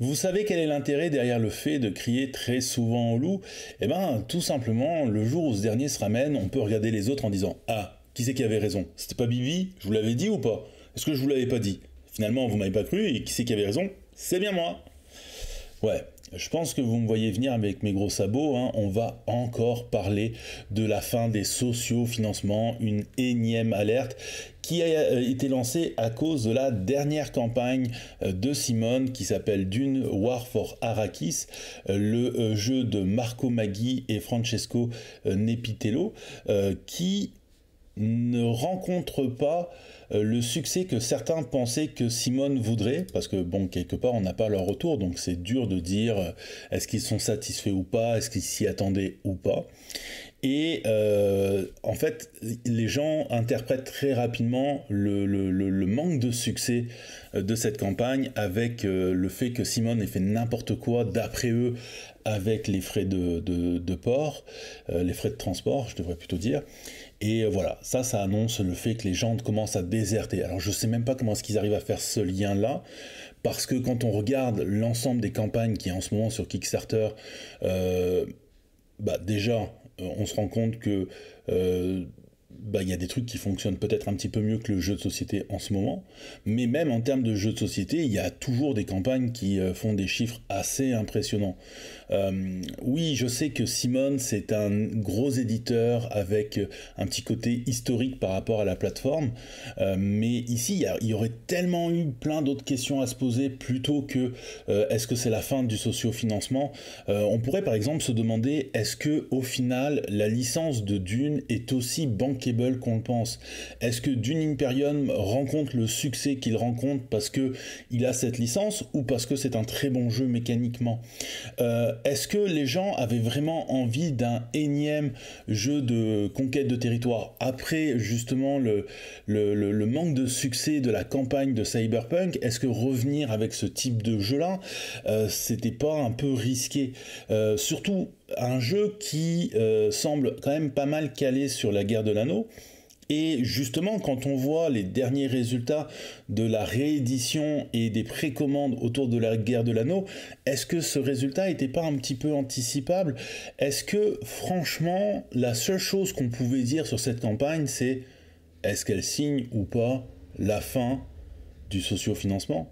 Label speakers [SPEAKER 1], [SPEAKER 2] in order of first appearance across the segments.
[SPEAKER 1] Vous savez quel est l'intérêt derrière le fait de crier très souvent au loup Eh ben, tout simplement, le jour où ce dernier se ramène, on peut regarder les autres en disant Ah, qui c'est qui avait raison C'était pas Bibi Je vous l'avais dit ou pas Est-ce que je vous l'avais pas dit Finalement, vous m'avez pas cru, et qui c'est qui avait raison C'est bien moi Ouais, je pense que vous me voyez venir avec mes gros sabots. Hein. On va encore parler de la fin des sociaux financements, une énième alerte qui a euh, été lancée à cause de la dernière campagne euh, de Simone qui s'appelle Dune War for Arrakis, euh, le jeu de Marco Maggi et Francesco Nepitello, qui ne rencontre pas euh, le succès que certains pensaient que Simone voudrait, parce que bon, quelque part, on n'a pas leur retour, donc c'est dur de dire euh, est-ce qu'ils sont satisfaits ou pas, est-ce qu'ils s'y attendaient ou pas. Et euh, en fait, les gens interprètent très rapidement le, manque de succès de cette campagne avec le fait que Simone ait fait n'importe quoi d'après eux avec les frais de, port, les frais de transport, je devrais plutôt dire, et euh, voilà, ça, ça annonce le fait que les gens commencent à déserter. Alors je ne sais même pas comment est-ce qu'ils arrivent à faire ce lien-là, parce que quand on regarde l'ensemble des campagnes qui en ce moment sur Kickstarter, euh, bah, déjà, euh, on se rend compte que bah, y a des trucs qui fonctionnent peut-être un petit peu mieux que le jeu de société en ce moment, mais même en termes de jeu de société, il y a toujours des campagnes qui euh, font des chiffres assez impressionnants. Euh, oui, je sais que Simone, c'est un gros éditeur avec euh, un petit côté historique par rapport à la plateforme, mais ici, il y, aurait tellement eu plein d'autres questions à se poser plutôt que est-ce que c'est la fin du sociofinancement On pourrait par exemple se demander est-ce que au final, la licence de Dune est aussi banquée qu'on le pense. Est-ce que Dune Imperium rencontre le succès qu'il rencontre parce que il a cette licence ou parce que c'est un très bon jeu mécaniquement euh, Est-ce que les gens avaient vraiment envie d'un énième jeu de conquête de territoire après justement le, le, manque de succès de la campagne de Cyberpunk Est-ce que revenir avec ce type de jeu-là, euh, c'était pas un peu risqué euh, Surtout un jeu qui euh, semble quand même pas mal calé sur la guerre de l'anneau. Et justement, quand on voit les derniers résultats de la réédition et des précommandes autour de la guerre de l'anneau, est-ce que ce résultat n'était pas un petit peu anticipable Est-ce que franchement, la seule chose qu'on pouvait dire sur cette campagne, c'est est-ce qu'elle signe ou pas la fin du sociofinancement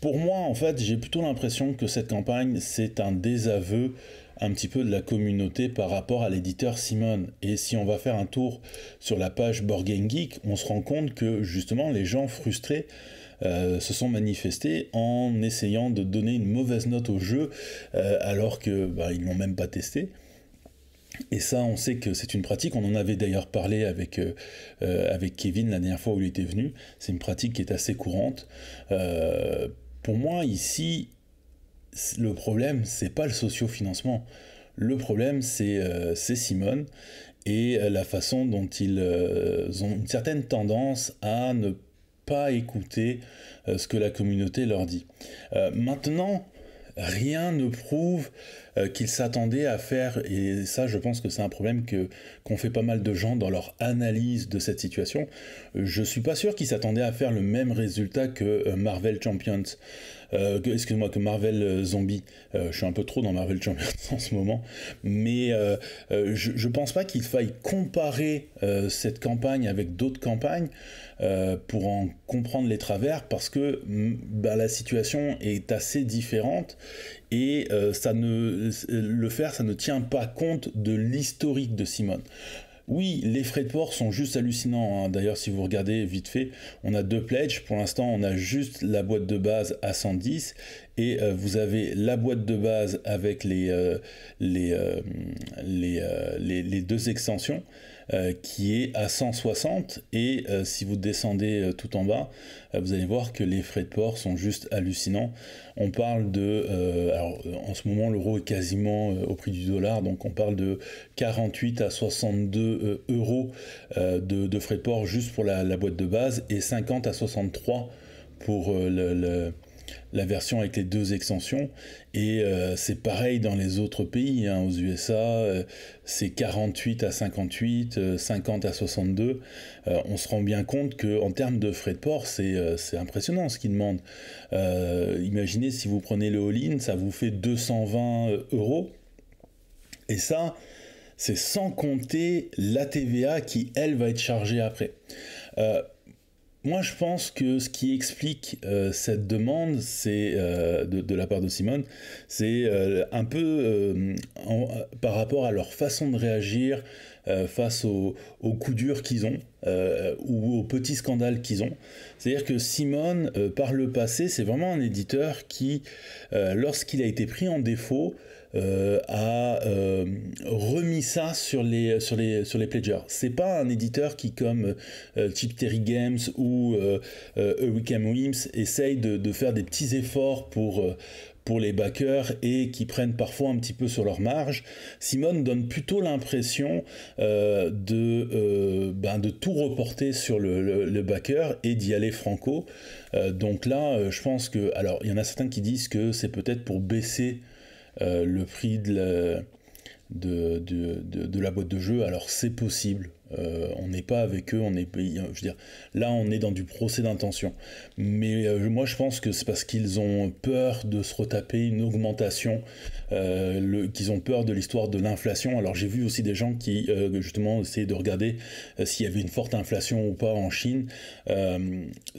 [SPEAKER 1] Pour moi, en fait, j'ai plutôt l'impression que cette campagne, c'est un désaveu un petit peu de la communauté par rapport à l'éditeur Simone. Et si on va faire un tour sur la page Board Geek, on se rend compte que justement les gens frustrés euh, se sont manifestés en essayant de donner une mauvaise note au jeu euh, alors que bah, ils n'ont même pas testé. Et ça, on sait que c'est une pratique. On en avait d'ailleurs parlé avec, euh, avec Kevin la dernière fois où il était venu. C'est une pratique qui est assez courante. pour moi, ici, le problème, c'est pas le socio-financement. Le problème, c'est euh, Simone et euh, la façon dont ils euh, ont une certaine tendance à ne pas écouter ce que la communauté leur dit. maintenant, rien ne prouve qu'ils s'attendaient à faire, et ça je pense que c'est un problème que qu'ont fait pas mal de gens dans leur analyse de cette situation, je suis pas sûr qu'ils s'attendaient à faire le même résultat que Marvel Champions euh, excuse-moi, que Marvel euh, Zombie. Euh, je suis un peu trop dans Marvel Champions en ce moment, mais euh, je, ne pense pas qu'il faille comparer cette campagne avec d'autres campagnes pour en comprendre les travers, parce que bah, la situation est assez différente et ça ne le faire, ça ne tient pas compte de l'historique de Simone. Oui, les frais de port sont juste hallucinants. Hein. D'ailleurs, si vous regardez vite fait, on a deux pledges. Pour l'instant, on a juste la boîte de base à 110 et euh, vous avez la boîte de base avec les euh, euh, deux extensions. Euh, qui est à 160 et euh, si vous descendez euh, tout en bas, vous allez voir que les frais de port sont juste hallucinants. On parle de, alors en ce moment l'euro est quasiment au prix du dollar, donc on parle de 48 à 62 euros de, frais de port juste pour la, boîte de base et 50 à 63 pour le la version avec les deux extensions. Et euh, c'est pareil dans les autres pays. Hein, aux USA, euh, c'est 48 à 58, 50 euh, à 62. on se rend bien compte que en termes de frais de port, c'est impressionnant ce qu'ils demandent. imaginez si vous prenez le all-in, ça vous fait 220 euros. Et ça, c'est sans compter la TVA qui, elle, va être chargée après. Moi, je pense que ce qui explique euh, cette demande, c'est euh, de, la part de Simone, c'est euh, un peu par rapport à leur façon de réagir face aux, aux, coups durs qu'ils ont ou aux petits scandales qu'ils ont. C'est-à-dire que Simone, par le passé, c'est vraiment un éditeur qui, lorsqu'il a été pris en défaut, euh, a euh, remis ça sur les, sur les, sur les pledgers. C'est pas un éditeur qui, comme Chip euh, Terry Games ou euh, Wickham Wims, essaye de, faire des petits efforts pour pour les backers et qui prennent parfois un petit peu sur leur marge. Simone donne plutôt l'impression de, ben, de tout reporter sur le, backer et d'y aller franco. donc là, je pense que, alors il y en a certains qui disent que c'est peut-être pour baisser euh, le prix de la, de la boîte de jeu. Alors c'est possible, euh, on n'est pas avec eux, on est, je veux dire, là on est dans du procès d'intention. Mais euh, moi je pense que c'est parce qu'ils ont peur de se retaper une augmentation, euh, qu'ils ont peur de l'histoire de l'inflation. Alors j'ai vu aussi des gens qui justement essayaient de regarder s'il y avait une forte inflation ou pas en Chine.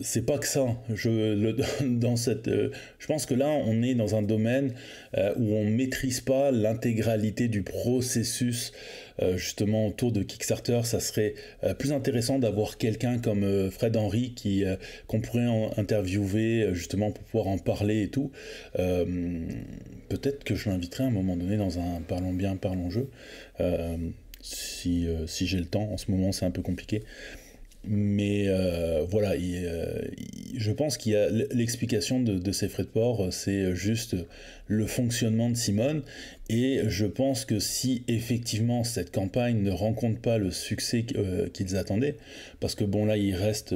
[SPEAKER 1] c'est pas que ça. Je, dans cette, je pense que là on est dans un domaine où on maîtrise pas l'intégralité du processus euh, justement autour de Kickstarter, ça serait euh, plus intéressant d'avoir quelqu'un comme euh, Fred Henry qui qu'on pourrait interviewer justement pour pouvoir en parler et tout. Peut-être que je l'inviterai à un moment donné dans un parlons bien, parlons jeu. si, si j'ai le temps, en ce moment c'est un peu compliqué. Mais euh, voilà, euh, je pense qu'il y a l'explication de, ces frais de port, euh, c'est juste le fonctionnement de Simone. Et je pense que si effectivement cette campagne ne rencontre pas le succès qu'ils attendaient, parce que bon là il reste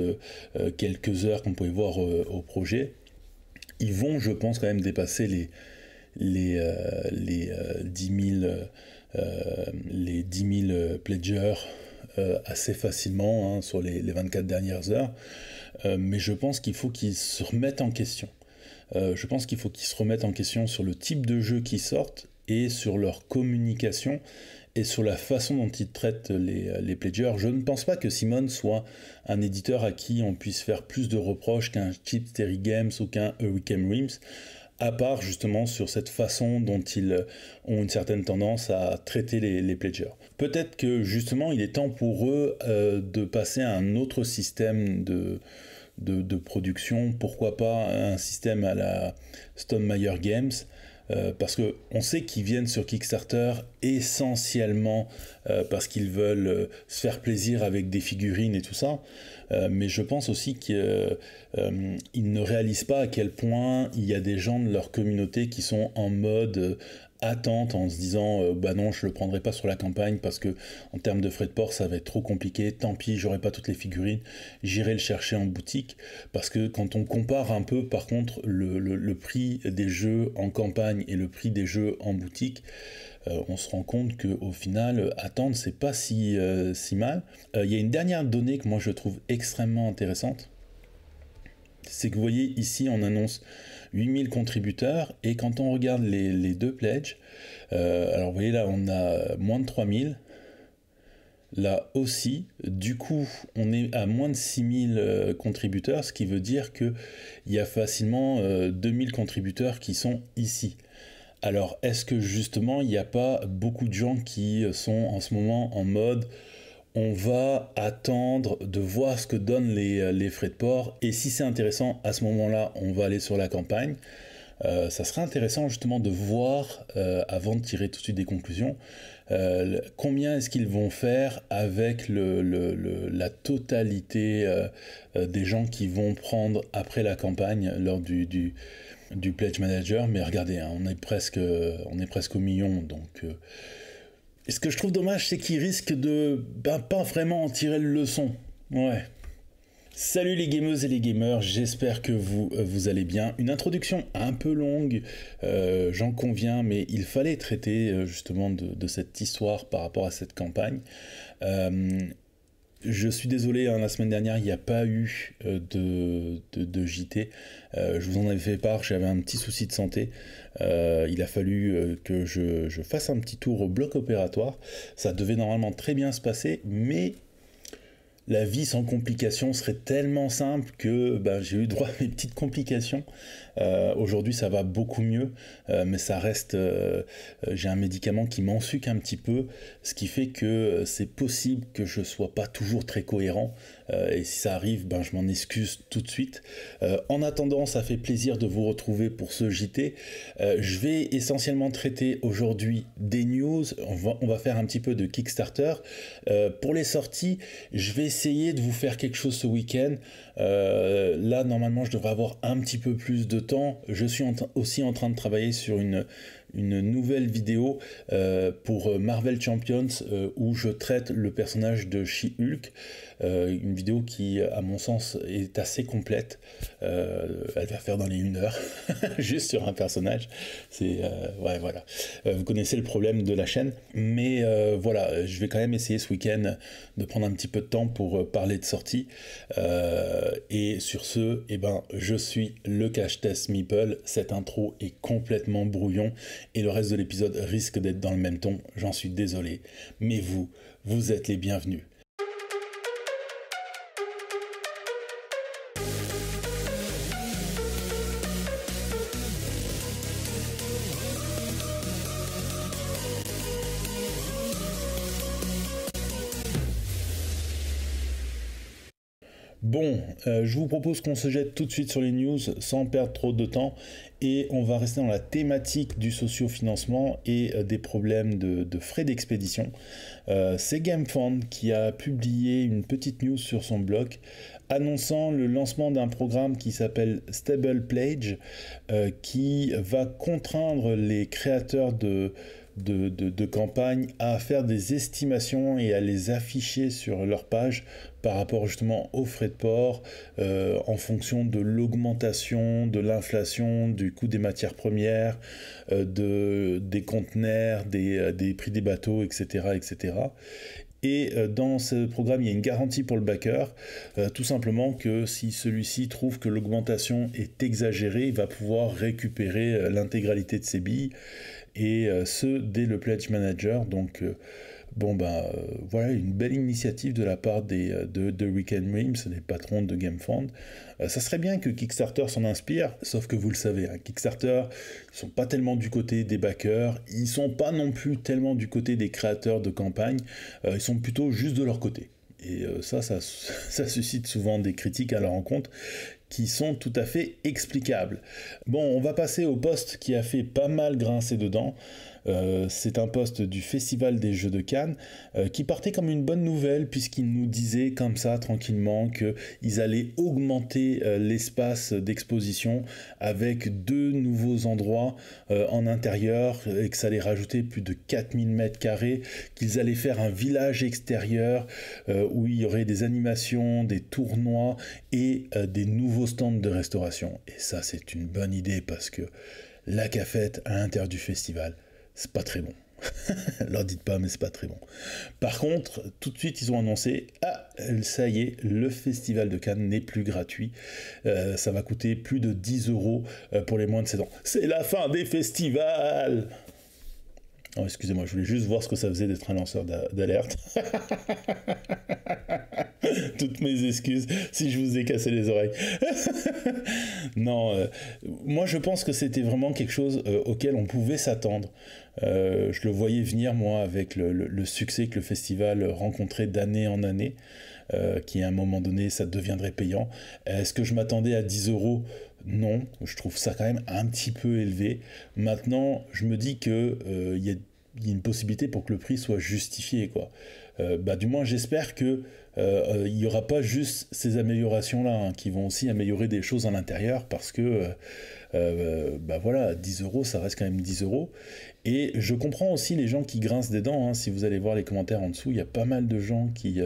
[SPEAKER 1] quelques heures qu'on pouvait voir au projet, ils vont, je pense, quand même dépasser les, les, 10 000, les 10 000 pledgers. Euh, assez facilement hein, sur les, 24 dernières heures. Euh, mais je pense qu'il faut qu'ils se remettent en question. Euh, je pense qu'il faut qu'ils se remettent en question sur le type de jeu qui sortent et sur leur communication et sur la façon dont ils traitent les, les pledgers. Je ne pense pas que Simon soit un éditeur à qui on puisse faire plus de reproches qu'un Chip Terry Games ou qu'un Hurricane Rims à part justement sur cette façon dont ils euh, ont une certaine tendance à traiter les, les pledgers. Peut-être que justement il est temps pour eux euh, de passer à un autre système de, de, de, production, pourquoi pas un système à la Stonemeyer Games, euh, parce que on sait qu'ils viennent sur Kickstarter essentiellement euh, parce qu'ils veulent euh, se faire plaisir avec des figurines et tout ça, mais je pense aussi qu'ils ne réalisent pas à quel point il y a des gens de leur communauté qui sont en mode attente en se disant euh, bah non je le prendrai pas sur la campagne parce que en termes de frais de port ça va être trop compliqué tant pis j'aurai pas toutes les figurines j'irai le chercher en boutique parce que quand on compare un peu par contre le, prix des jeux en campagne et le prix des jeux en boutique euh, on se rend compte que au final attendre c'est pas si, euh, si mal il y a une dernière donnée que moi je trouve extrêmement intéressante c'est que vous voyez ici on annonce 8000 contributeurs. Et quand on regarde les, deux pledges, euh, alors vous voyez là, on a moins de 3000. Là aussi, du coup, on est à moins de 6000 euh, contributeurs, ce qui veut dire qu'il y a facilement 2000 euh, contributeurs qui sont ici. Alors, est-ce que justement, il n'y a pas beaucoup de gens qui sont en ce moment en mode on va attendre de voir ce que donnent euh, les, frais de port. Et si c'est intéressant, à ce moment-là, on va aller sur la campagne. Euh, ça sera intéressant justement de voir, euh, avant de tirer tout de suite des conclusions, combien est-ce qu'ils vont faire avec le, la totalité des gens qui vont prendre après la campagne lors du, du, pledge manager. Mais regardez, hein, on, est presque, on est presque au million, donc et ce que je trouve dommage, c'est qu'ils risquent de ben, pas vraiment en tirer le leçon. Ouais. Salut les gameuses et les gamers, j'espère que vous, euh, vous allez bien. Une introduction un peu longue, euh, j'en conviens, mais il fallait traiter euh, justement de, cette histoire par rapport à cette campagne je suis désolé, hein, la semaine dernière, il n'y a pas eu euh, de, JT. Euh, je vous en avais fait part, j'avais un petit souci de santé. Euh, il a fallu que je, je, fasse un petit tour au bloc opératoire. Ça devait normalement très bien se passer, mais la vie sans complications serait tellement simple que ben, j'ai eu droit à mes petites complications. Euh, aujourd'hui, ça va beaucoup mieux, euh, mais ça reste. Euh, j'ai un médicament qui m'ensuque un petit peu, ce qui fait que c'est possible que je ne sois pas toujours très cohérent euh, et si ça arrive, ben, je m'en excuse tout de suite. Euh, en attendant, ça fait plaisir de vous retrouver pour ce JT. Euh, je vais essentiellement traiter aujourd'hui des news. On va, faire un petit peu de Kickstarter. pour les sorties, je vais essayer de vous faire quelque chose ce week-end. là, normalement, je devrais avoir un petit peu plus de temps. Je suis aussi en train de travailler sur une, nouvelle vidéo pour Marvel Champions où je traite le personnage de She-Hulk. Euh, une vidéo qui, à mon sens, est assez complète. Euh, elle va faire dans les 1 heures, juste sur un personnage. C'est euh, ouais, voilà. vous connaissez le problème de la chaîne, mais voilà, je vais quand même essayer ce week-end de prendre un petit peu de temps pour parler de sortie. et sur ce, et eh ben, je suis le cash test Meeple. Cette intro est complètement brouillon et le reste de l'épisode risque d'être dans le même ton. J'en suis désolé, mais vous, vous êtes les bienvenus. Bon, euh, je vous propose qu'on se jette tout de suite sur les news sans perdre trop de temps et on va rester dans la thématique du socio-financement et euh, des problèmes de, frais d'expédition. Euh, c'est GameFound qui a publié une petite news sur son blog annonçant le lancement d'un programme qui s'appelle Stable Pledge qui va contraindre les créateurs de de, campagne à faire des estimations et à les afficher sur leur page par rapport justement aux frais de port euh, en fonction de l'augmentation, de l'inflation, du coût des matières premières, euh, de, des conteneurs, des, euh, prix des bateaux, etc. etc. Et dans ce programme, il y a une garantie pour le backer, tout simplement que si celui-ci trouve que l'augmentation est exagérée, il va pouvoir récupérer l'intégralité de ses billes et euh, ce dès le pledge manager. Donc euh, Bon ben euh, voilà une belle initiative de la part des, de, de Rick and Rims, les patrons de GameFound. ça serait bien que Kickstarter s'en inspire, sauf que vous le savez, hein, Kickstarter, ils sont pas tellement du côté des backers, ils sont pas non plus tellement du côté des créateurs de campagne, ils sont plutôt juste de leur côté. Et ça, ça, ça suscite souvent des critiques à leur encontre qui sont tout à fait explicables. Bon, on va passer au poste qui a fait pas mal grincer dedans. Euh, c'est un poste du Festival des Jeux de Cannes euh, qui partait comme une bonne nouvelle puisqu'il nous disait comme ça tranquillement qu'ils allaient augmenter euh, l'espace d'exposition avec deux nouveaux endroits en intérieur et que ça allait rajouter plus de 4000 mètres carrés, qu'ils allaient faire un village extérieur où il y aurait des animations, des tournois et des nouveaux stands de restauration. Et ça c'est une bonne idée parce que la cafette à l'intérieur du festival, c'est pas très bon. Leur dites pas, mais c'est pas très bon. Par contre, tout de suite, ils ont annoncé Ah, ça y est, le festival de Cannes n'est plus gratuit. Euh, ça va coûter plus de 10 euros euh, pour les moins de 16 ans. C'est la fin des festivals Oh, excusez-moi, je voulais juste voir ce que ça faisait d'être un lanceur d'alerte. Toutes mes excuses si je vous ai cassé les oreilles. non, euh, moi je pense que c'était vraiment quelque chose auquel on pouvait s'attendre. Euh, je le voyais venir, moi, avec le, succès que le festival rencontrait d'année en année, euh, qui à un moment donné, ça deviendrait payant. Est-ce que je m'attendais à 10 euros Non, je trouve ça quand même un petit peu élevé. Maintenant, je me dis que euh, il y a y a une possibilité pour que le prix soit justifié. Quoi. Euh, bah, du moins, j'espère que euh, euh, il n'y aura pas juste ces améliorations-là, hein, qui vont aussi améliorer des choses à l'intérieur, parce que bah, voilà, 10 euros, ça reste quand même 10 euros. Et je comprends aussi les gens qui grincent des dents. Hein. si vous allez voir les commentaires en dessous, il y a pas mal de gens qui,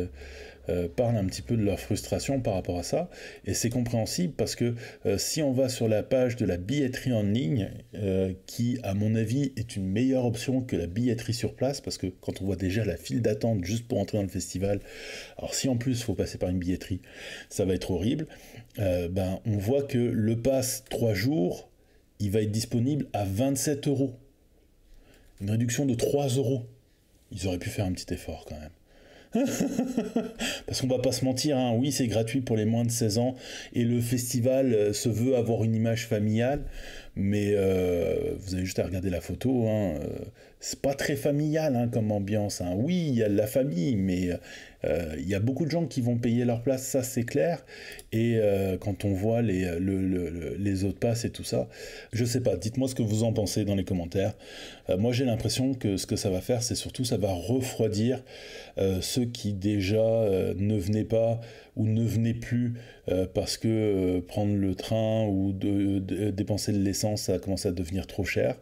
[SPEAKER 1] euh, parle un petit peu de leur frustration par rapport à ça. Et c'est compréhensible parce que euh, si on va sur la page de la billetterie en ligne, euh, qui à mon avis est une meilleure option que la billetterie sur place, parce que quand on voit déjà la file d'attente juste pour entrer dans le festival, alors si en plus il faut passer par une billetterie, ça va être horrible, ben, on voit que le pass 3 jours, il va être disponible à 27 euros. Une réduction de 3 euros. Ils auraient pu faire un petit effort quand même. Parce qu'on va pas se mentir, hein. oui, c'est gratuit pour les moins de 16 ans et le festival euh, se veut avoir une image familiale. Mais euh, vous avez juste à regarder la photo. Hein, euh, c'est pas très familial hein, comme ambiance. Hein. Oui, il y a de la famille, mais euh, il y a beaucoup de gens qui vont payer leur place, ça c'est clair. Et quand on voit les, les autres passes et tout ça, je sais pas. Dites-moi ce que vous en pensez dans les commentaires. moi j'ai l'impression que ce que ça va faire, c'est surtout ça va refroidir ceux qui déjà ne venaient pas ou ne venez plus euh, parce que euh, prendre le train ou de, dépenser de l'essence, ça a commencé à devenir trop cher.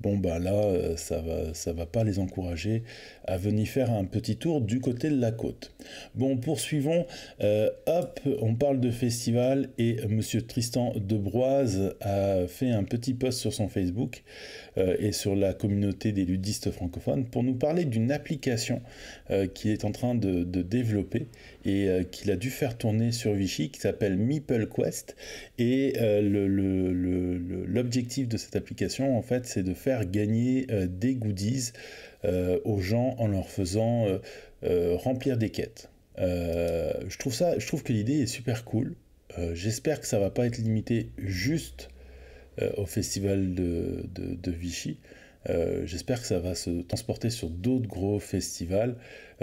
[SPEAKER 1] Bon, ben là, euh, ça va, ça va pas les encourager à venir faire un petit tour du côté de la côte. Bon, poursuivons. Euh, hop, on parle de festival et Monsieur Tristan Debroise a fait un petit post sur son Facebook euh, et sur la communauté des ludistes francophones pour nous parler d'une application euh, qu'il est en train de, développer et qu'il a dû faire tourner sur Vichy qui s'appelle Meeple Quest et l'objectif de cette application en fait c'est de faire gagner des goodies euh, aux gens en leur faisant euh, euh, remplir des quêtes. je, trouve je trouve que l'idée est super cool. J'espère que ça ne va pas être limité juste au festival de Vichy. Euh, j'espère que ça va se transporter sur d'autres gros festivals.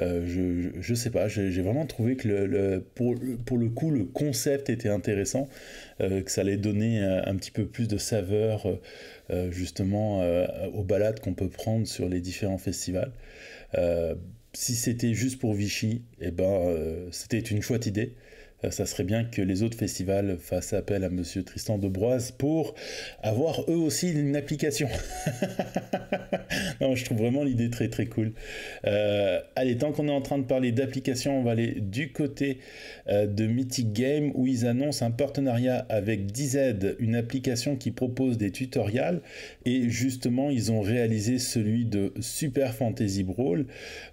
[SPEAKER 1] Euh, je, je, sais pas, j'ai vraiment trouvé que le, pour, le coup, le concept était intéressant, euh, que ça allait donner un, petit peu plus de saveur justement aux balades qu'on peut prendre sur les différents festivals. si c'était juste pour Vichy, eh ben, c'était une chouette idée. Euh, ça serait bien que les autres festivals fassent appel à monsieur Tristan de Broise pour avoir eux aussi une application. non, je trouve vraiment l'idée très très cool. Euh, allez, tant qu'on est en train de parler d'application, on va aller du côté euh, de Mythic Game où ils annoncent un partenariat avec DZ, une application qui propose des tutoriels et justement ils ont réalisé celui de Super Fantasy Brawl.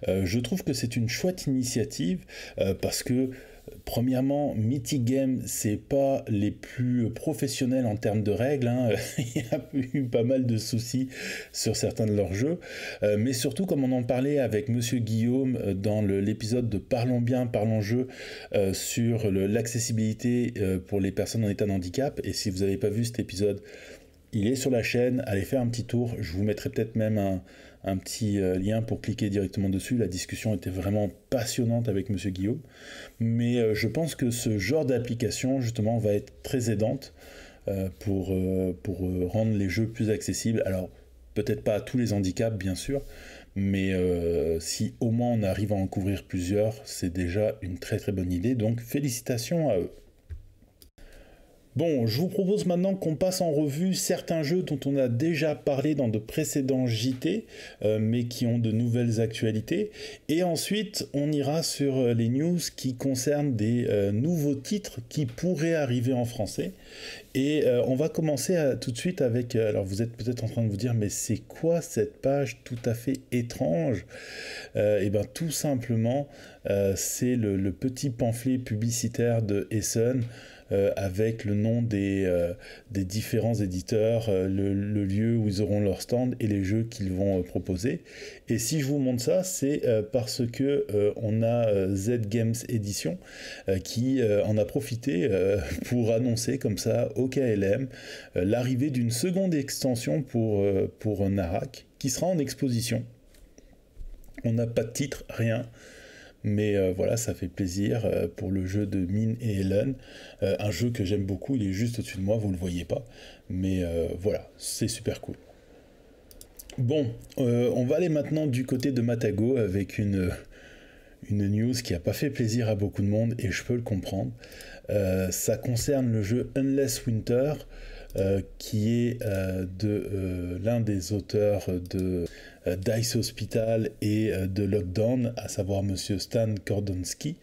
[SPEAKER 1] je trouve que c'est une chouette initiative parce que Premièrement, Mythic Game, c'est pas les plus professionnels en termes de règles. Hein. Il y a eu pas mal de soucis sur certains de leurs jeux. Euh, mais surtout, comme on en parlait avec Monsieur Guillaume euh, dans l'épisode de Parlons bien, parlons jeu euh, sur l'accessibilité pour les personnes en état de handicap. Et si vous n'avez pas vu cet épisode, il est sur la chaîne. Allez faire un petit tour. Je vous mettrai peut-être même un, un petit euh, lien pour cliquer directement dessus. La discussion était vraiment passionnante avec Monsieur Guillaume. Mais euh, je pense que ce genre d'application, justement, va être très aidante euh, pour, pour rendre les jeux plus accessibles. Alors, peut-être pas à tous les handicaps, bien sûr, mais si au moins on arrive à en couvrir plusieurs, c'est déjà une très très bonne idée. Donc, félicitations à eux. Bon, je vous propose maintenant qu'on passe en revue certains jeux dont on a déjà parlé dans de précédents JT, euh, mais qui ont de nouvelles actualités. Et ensuite, on ira sur euh, les news qui concernent des euh, nouveaux titres qui pourraient arriver en français. Et on va commencer tout de suite avec... alors vous êtes peut-être en train de vous dire, mais c'est quoi cette page tout à fait étrange Eh bien tout simplement, c'est le, le, petit pamphlet publicitaire de Essen. Euh, avec le nom des, euh, des différents éditeurs, euh, le, lieu où ils auront leur stand et les jeux qu'ils vont proposer. Et si je vous montre ça, c'est parce que on a Z Games Edition qui en a profité pour annoncer comme ça au KLM l'arrivée d'une seconde extension pour, pour Narak qui sera en exposition. On n'a pas de titre, rien. Mais euh, voilà, ça fait plaisir euh, pour le jeu de Min et Helen. Euh, un jeu que j'aime beaucoup, il est juste au-dessus de moi, vous ne le voyez pas. Mais voilà, c'est super cool. Bon, on va aller maintenant du côté de Matago avec une, news qui n'a pas fait plaisir à beaucoup de monde et je peux le comprendre. ça concerne le jeu Unless Winter. Euh, qui est euh, de euh, l'un des auteurs de Dice Hospital et de Lockdown, à savoir Monsieur Stan Kordonski.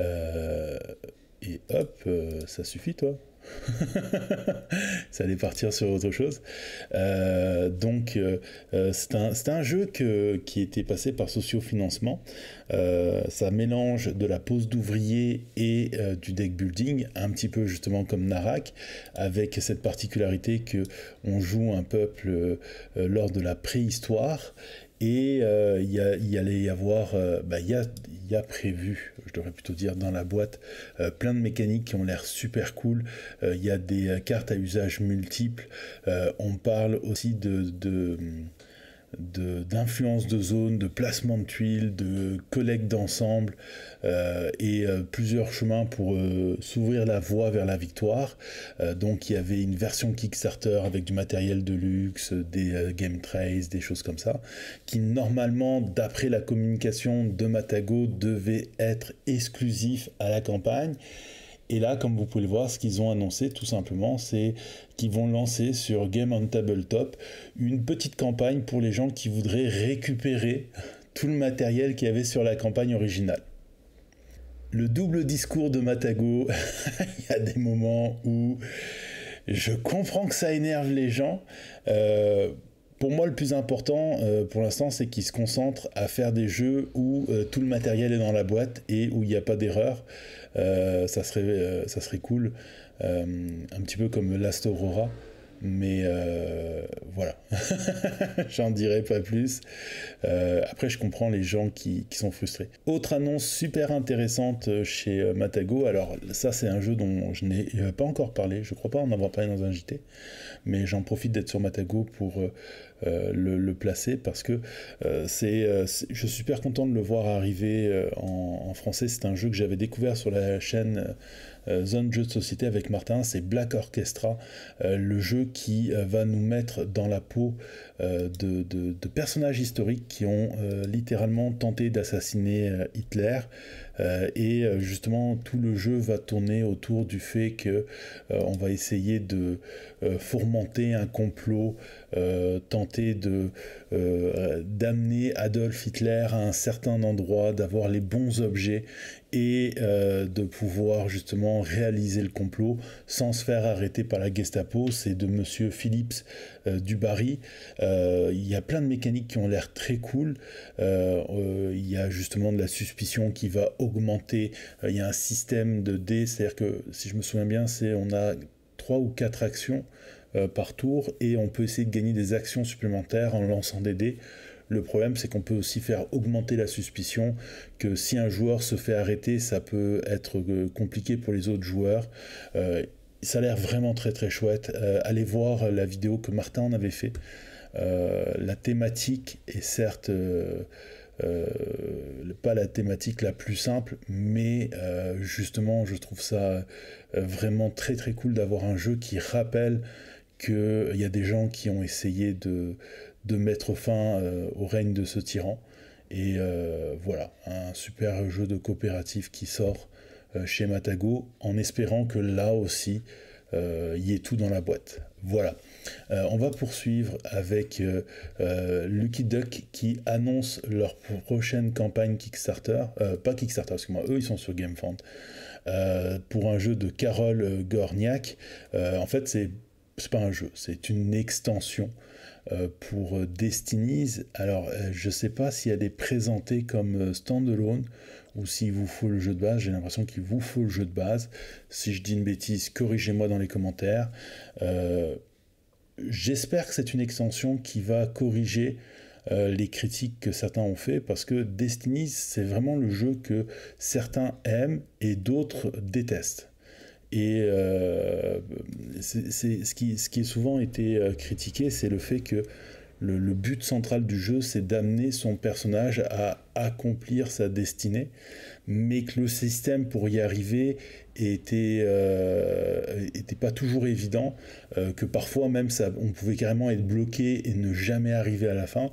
[SPEAKER 1] et hop, ça suffit toi ça allait partir sur autre chose. Euh, donc, euh, euh, c'est un, un, jeu que, qui était passé par socio-financement ça mélange de la pose d'ouvrier et du deck building, un petit peu justement comme Narak, avec cette particularité que on joue un peuple lors de la préhistoire et euh, il, y allait y avoir, euh, bah, il, y a, prévu, je devrais plutôt dire dans la boîte, euh, plein de mécaniques qui ont l'air super cool. il y a des cartes à usage multiple. on parle aussi de, d'influence de, zone, de placement de tuiles, de collecte d'ensemble euh, et euh, plusieurs chemins pour euh, s'ouvrir la voie vers la victoire. donc il y avait une version Kickstarter avec du matériel de luxe, des game trays, des choses comme ça, qui normalement, d'après la communication de Matago, devait être exclusif à la campagne. Et là, comme vous pouvez le voir, ce qu'ils ont annoncé tout simplement, c'est qu'ils vont lancer sur Game on Tabletop une petite campagne pour les gens qui voudraient récupérer tout le matériel qu'il y avait sur la campagne originale. Le double discours de Matago, il y a des moments où je comprends que ça énerve les gens. Euh, pour moi, le plus important euh, pour l'instant, c'est qu'ils se concentrent à faire des jeux où euh, tout le matériel est dans la boîte et où il n'y a pas d'erreur. Euh, ça, serait, ça serait cool. un petit peu comme Last Aurora. Mais voilà, j'en dirai pas plus. après, je comprends les gens qui, sont frustrés. Autre annonce super intéressante chez Matago. Alors, ça, c'est un jeu dont je n'ai pas encore parlé. Je crois pas en avoir parlé dans un JT mais j'en profite d'être sur Matago pour euh, euh, le, placer parce que euh, euh, c'est, je suis super content de le voir arriver en, français. C'est un jeu que j'avais découvert sur la chaîne Zone Jeu de Société avec Martin. C'est Black Orchestra, le jeu qui va nous mettre dans la peau de, personnages historiques qui ont littéralement tenté d'assassiner Hitler. et justement, tout le jeu va tourner autour du fait que on va essayer de formenter un complot tant de euh, d'amener Adolf Hitler à un certain endroit, d'avoir les bons objets et euh, de pouvoir justement réaliser le complot sans se faire arrêter par la Gestapo. C'est de Monsieur Phillips euh, du Barry. Il y a plein de mécaniques qui ont l'air très cool. Il y a justement de la suspicion qui va augmenter. Il y a un système de dés, c'est-à-dire que si je me souviens bien, c'est on a trois ou quatre actions euh, par tour et on peut essayer de gagner des actions supplémentaires en lançant des dés. Le problème, c'est qu'on peut aussi faire augmenter la suspicion, que si un joueur se fait arrêter, ça peut être euh, compliqué pour les autres joueurs. Euh, ça a l'air vraiment très très chouette. allez voir la vidéo que Martin en avait fait. la thématique est certes pas la thématique la plus simple, mais justement, je trouve ça vraiment très très cool d'avoir un jeu qui rappelle qu'il y a des gens qui ont essayé de, de mettre fin euh, au règne de ce tyran. Et euh, voilà, un super jeu de coopératif qui sort euh, chez Matago, en espérant que là aussi, il y ait tout dans la boîte. Voilà. on va poursuivre avec Lucky Duck qui annonce leur prochaine campagne Kickstarter. pas Kickstarter, excusez moi eux ils sont sur GameFound. pour un jeu de Carole Gorniak. en fait, c'est c'est pas un jeu, c'est une extension euh, pour euh, Destiny's. Alors, je euh, je sais pas si elle est présentée comme standalone ou s'il vous faut le jeu de base. J'ai l'impression qu'il vous faut le jeu de base. Si je dis une bêtise, corrigez-moi dans les commentaires. J'espère que c'est une extension qui va corriger les critiques que certains ont fait parce que Destiny's, c'est vraiment le jeu que certains aiment et d'autres détestent. Et euh, c'est, ce, qui, ce qui est souvent été euh, critiqué, c'est le fait que le, le, but central du jeu, c'est d'amener son personnage à accomplir sa destinée, mais que le système pour y arriver était, euh, était pas toujours évident, que parfois même ça, on pouvait carrément être bloqué et ne jamais arriver à la fin,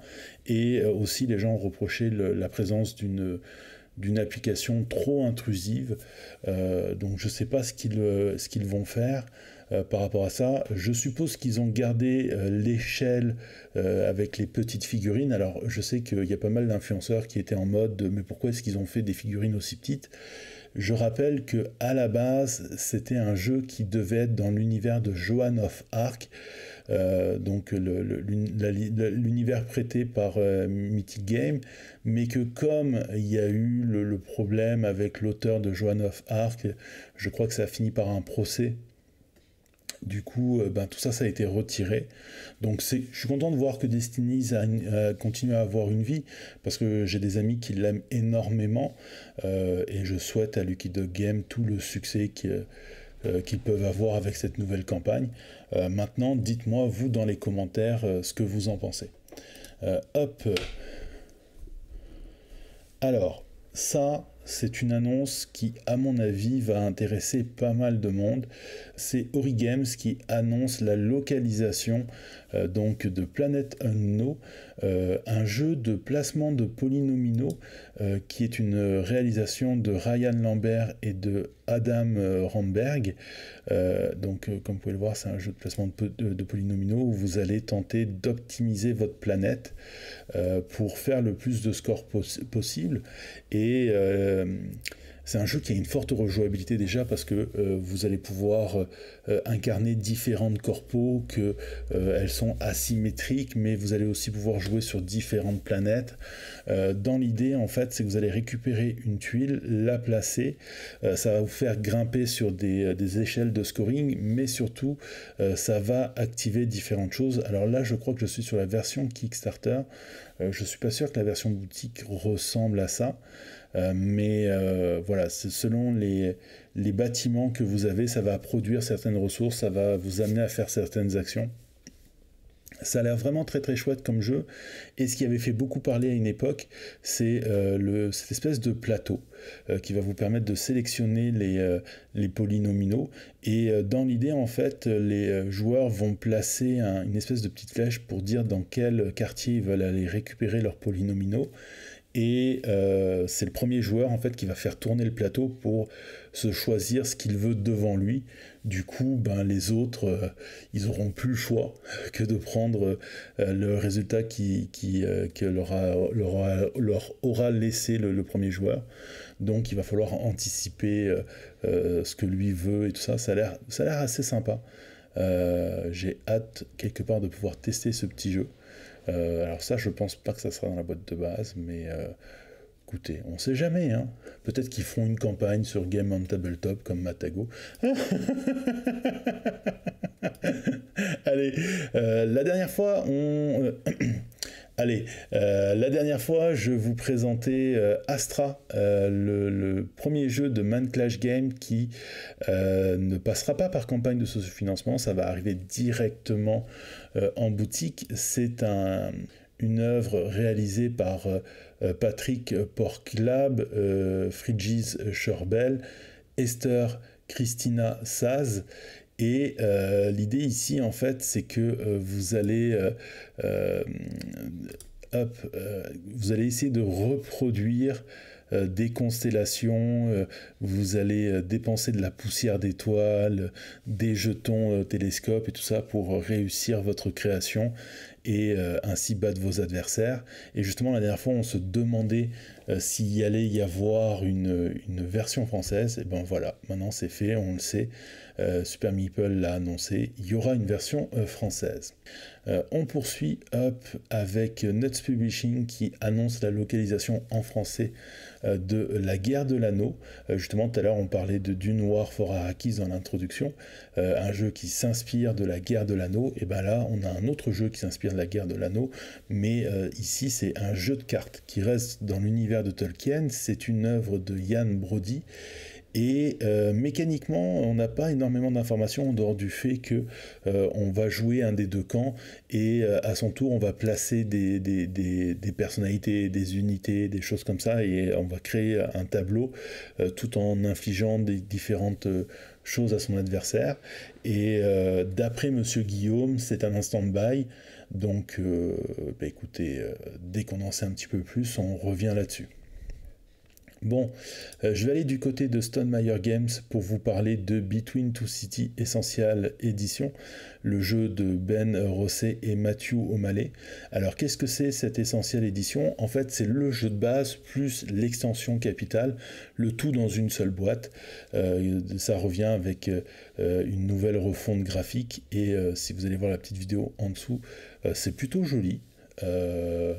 [SPEAKER 1] et aussi les gens reprochaient la présence d'une d'une application trop intrusive. Euh, donc je ne sais pas ce qu'ils euh, vont faire euh, par rapport à ça. Je suppose qu'ils ont gardé l'échelle avec les petites figurines. Alors je sais qu'il y a pas mal d'influenceurs qui étaient en mode mais pourquoi est-ce qu'ils ont fait des figurines aussi petites je rappelle que à la base, c'était un jeu qui devait être dans l'univers de Joan of Arc, euh, donc l'univers prêté par euh, Mythic Game, mais que comme il y a eu le, problème avec l'auteur de Joan of Arc, je crois que ça a fini par un procès du coup, euh, ben, tout ça, ça a été retiré. Donc, je suis content de voir que Destiny continue à avoir une vie, parce que j'ai des amis qui l'aiment énormément, et je souhaite à Lucky Dog Game tout le succès qui, euh, qu'ils peuvent avoir avec cette nouvelle campagne. Euh, maintenant, dites-moi, vous, dans les commentaires, euh, ce que vous en pensez. hop. Alors, ça, c'est une annonce qui, à mon avis, va intéresser pas mal de monde c'est Ori Games qui annonce la localisation euh, donc de Planet Unknown, euh, un jeu de placement de polynominaux euh, qui est une réalisation de Ryan Lambert et de Adam Ramberg. donc, comme vous pouvez le voir, c'est un jeu de placement de, polynominaux où vous allez tenter d'optimiser votre planète pour faire le plus de scores possible et c'est un jeu qui a une forte rejouabilité déjà parce que euh, vous allez pouvoir euh, euh, incarner différentes corpos, que euh, elles sont asymétriques, mais vous allez aussi pouvoir jouer sur différentes planètes. Euh, dans l'idée, en fait, c'est que vous allez récupérer une tuile, la placer, ça va vous faire grimper sur des, échelles de scoring, mais surtout, ça va activer différentes choses. Alors là, je crois que je suis sur la version Kickstarter. je ne suis pas sûr que la version boutique ressemble à ça, mais voilà, c'est selon les les bâtiments que vous avez, ça va produire certaines ressources, ça va vous amener à faire certaines actions. Ça a l'air vraiment très très chouette comme jeu. Et ce qui avait fait beaucoup parler à une époque, c'est euh, cette espèce de plateau euh, qui va vous permettre de sélectionner les, euh, polynominaux. Et dans l'idée, en fait, les joueurs vont placer une espèce de petite flèche pour dire dans quel quartier ils veulent aller récupérer leurs polynominaux et euh, c'est le premier joueur en fait qui va faire tourner le plateau pour se choisir ce qu'il veut devant lui. Du coup, ben les autres, euh, ils n'auront plus le choix que de prendre euh, le résultat qui, leur, aura laissé le, premier joueur. Donc, il va falloir anticiper ce que lui veut et tout ça. Ça a l'air, ça a l'air assez sympa. j'ai hâte quelque part de pouvoir tester ce petit jeu. Euh, alors ça, je pense pas que ça sera dans la boîte de base, mais euh, écoutez, on sait jamais. Hein. Peut-être qu'ils feront une campagne sur Game on Tabletop comme Matago. Allez, euh, la dernière fois, on... Allez, euh, la dernière fois, je vous présentais euh, Astra, euh, le, premier jeu de Man Clash Game qui ne passera pas par campagne de sous-financement. ça va arriver directement en boutique. C'est une œuvre réalisée par Patrick Porklab, Frigis Schorbel, Esther Christina Saz et euh, l'idée ici, en fait, c'est que euh, vous allez euh, vous allez essayer de reproduire des constellations, vous allez dépenser de la poussière d'étoiles, des jetons télescopes et tout ça pour réussir votre création et ainsi battre vos adversaires. Et justement, la dernière fois, on se demandait s'il allait y avoir une, une version française. Et ben voilà, maintenant c'est fait, on le sait. Euh, Super Meeple l'a annoncé, il y aura une version euh, française. Euh, on poursuit avec Nuts Publishing qui annonce la localisation en français de La Guerre de l'Anneau. justement, tout à l'heure, on parlait de Dune War for Arrakis dans l'introduction, un jeu qui s'inspire de La Guerre de l'Anneau. Et bien là, on a un autre jeu qui s'inspire de La Guerre de l'Anneau, mais ici, c'est un jeu de cartes qui reste dans l'univers de Tolkien. C'est une œuvre de Yann Brody et euh, mécaniquement, on n'a pas énormément d'informations en dehors du fait que euh, on va jouer un des deux camps et euh, à son tour, on va placer des, personnalités, des unités, des choses comme ça, et on va créer un tableau tout en infligeant des différentes choses à son adversaire. Et d'après Monsieur Guillaume, c'est un instant by. Donc, bah, écoutez, dès qu'on en sait un petit peu plus, on revient là-dessus. Bon, euh, je vais aller du côté de Stone Games pour vous parler de Between Two City Essential Edition, le jeu de Ben Rosset et Matthew O'Malley. Alors qu'est-ce que c'est cette Essential Edition En fait, c'est le jeu de base plus l'extension capitale, le tout dans une seule boîte. Euh, ça revient avec euh, une nouvelle refonte graphique et si vous allez voir la petite vidéo en dessous, c'est plutôt joli. Euh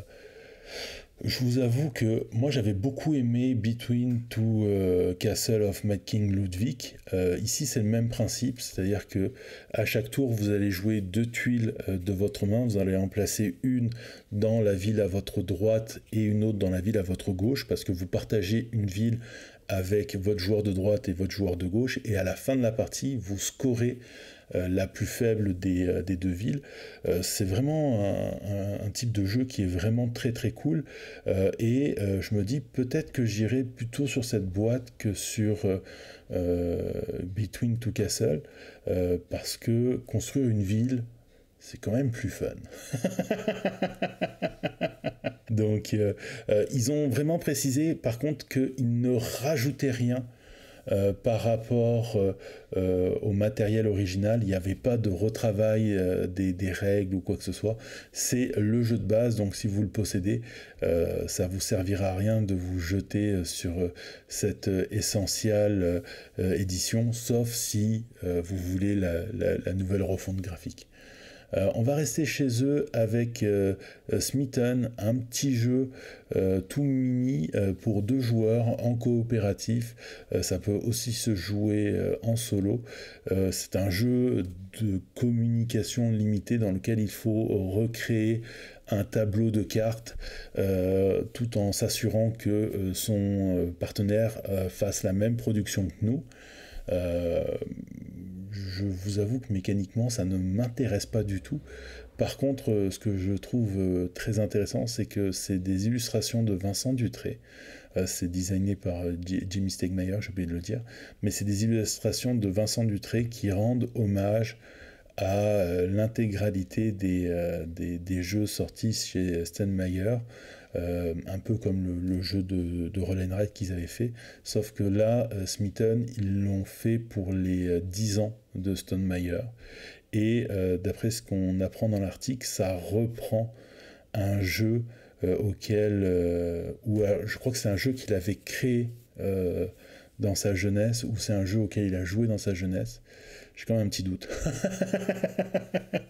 [SPEAKER 1] je vous avoue que moi j'avais beaucoup aimé Between to euh, Castle of Mad King Ludwig. Euh, ici c'est le même principe, c'est-à-dire que à chaque tour vous allez jouer deux tuiles euh, de votre main, vous allez en placer une dans la ville à votre droite et une autre dans la ville à votre gauche parce que vous partagez une ville avec votre joueur de droite et votre joueur de gauche et à la fin de la partie vous scorez euh, la plus faible des, euh, deux villes. Euh, c'est vraiment un, type de jeu qui est vraiment très très cool. et je me dis peut-être que j'irai plutôt sur cette boîte que sur Between Two Castles, parce que construire une ville, c'est quand même plus fun. Donc, ils ont vraiment précisé, par contre, qu'ils ne rajoutaient rien euh, par rapport euh, euh, au matériel original, il n'y avait pas de retravail des, règles ou quoi que ce soit. C'est le jeu de base, donc si vous le possédez, ça ne vous servira à rien de vous jeter sur cette essentielle édition, sauf si vous voulez la nouvelle refonte graphique. Euh, on va rester chez eux avec euh, euh, Smitten, un petit jeu tout mini pour deux joueurs en coopératif. ça peut aussi se jouer en solo. C'est un jeu de communication limitée dans lequel il faut recréer un tableau de cartes tout en s'assurant que son partenaire fasse la même production que nous je vous avoue que mécaniquement, ça ne m'intéresse pas du tout. Par contre, euh, ce que je trouve euh, très intéressant, c'est que c'est des illustrations de Vincent Dutré. Euh, c'est designé par Jimmy Stegmeyer, j'ai oublié de le dire. Mais c'est des illustrations de Vincent Dutré qui rendent hommage à l'intégralité des, des, jeux sortis chez Steinmeier. Euh, un peu comme le, jeu de, de qu'ils avaient fait, sauf que là, euh, Smitten, ils l'ont fait pour les 10 euh, ans de Stone Stonemaier, et d'après ce qu'on apprend dans l'article, ça reprend un jeu auquel, je crois que c'est un jeu qu'il avait créé dans sa jeunesse, ou c'est un jeu auquel il a joué dans sa jeunesse, j'ai quand même un petit doute. Vous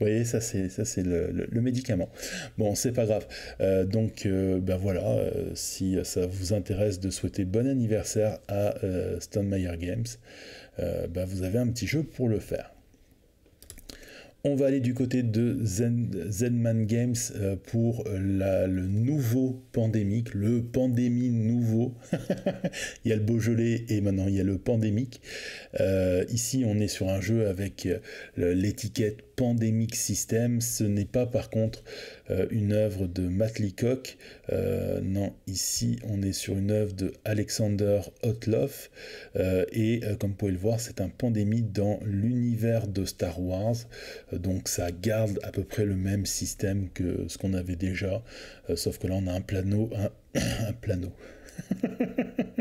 [SPEAKER 1] voyez, ça c'est ça c'est le, médicament. Bon, c'est pas grave. Euh, donc euh, ben voilà, euh, si ça vous intéresse de souhaiter bon anniversaire à Stone Games, ben vous avez un petit jeu pour le faire. On va aller du côté de Zen, Zenman Games euh, pour euh, le nouveau pandémique, le pandémie nouveau. il y a le Beaujolais et maintenant il y a le pandémique. Euh, ici, on est sur un jeu avec l'étiquette pandémique système, Ce n'est pas par contre euh, une œuvre de Matt Leacock. Euh, non, ici on est sur une œuvre de Alexander Otloff euh, et comme vous pouvez le voir, c'est un pandémie dans l'univers de Star Wars. donc ça garde à peu près le même système que ce qu'on avait déjà. sauf que là on a un plano, un, un plano,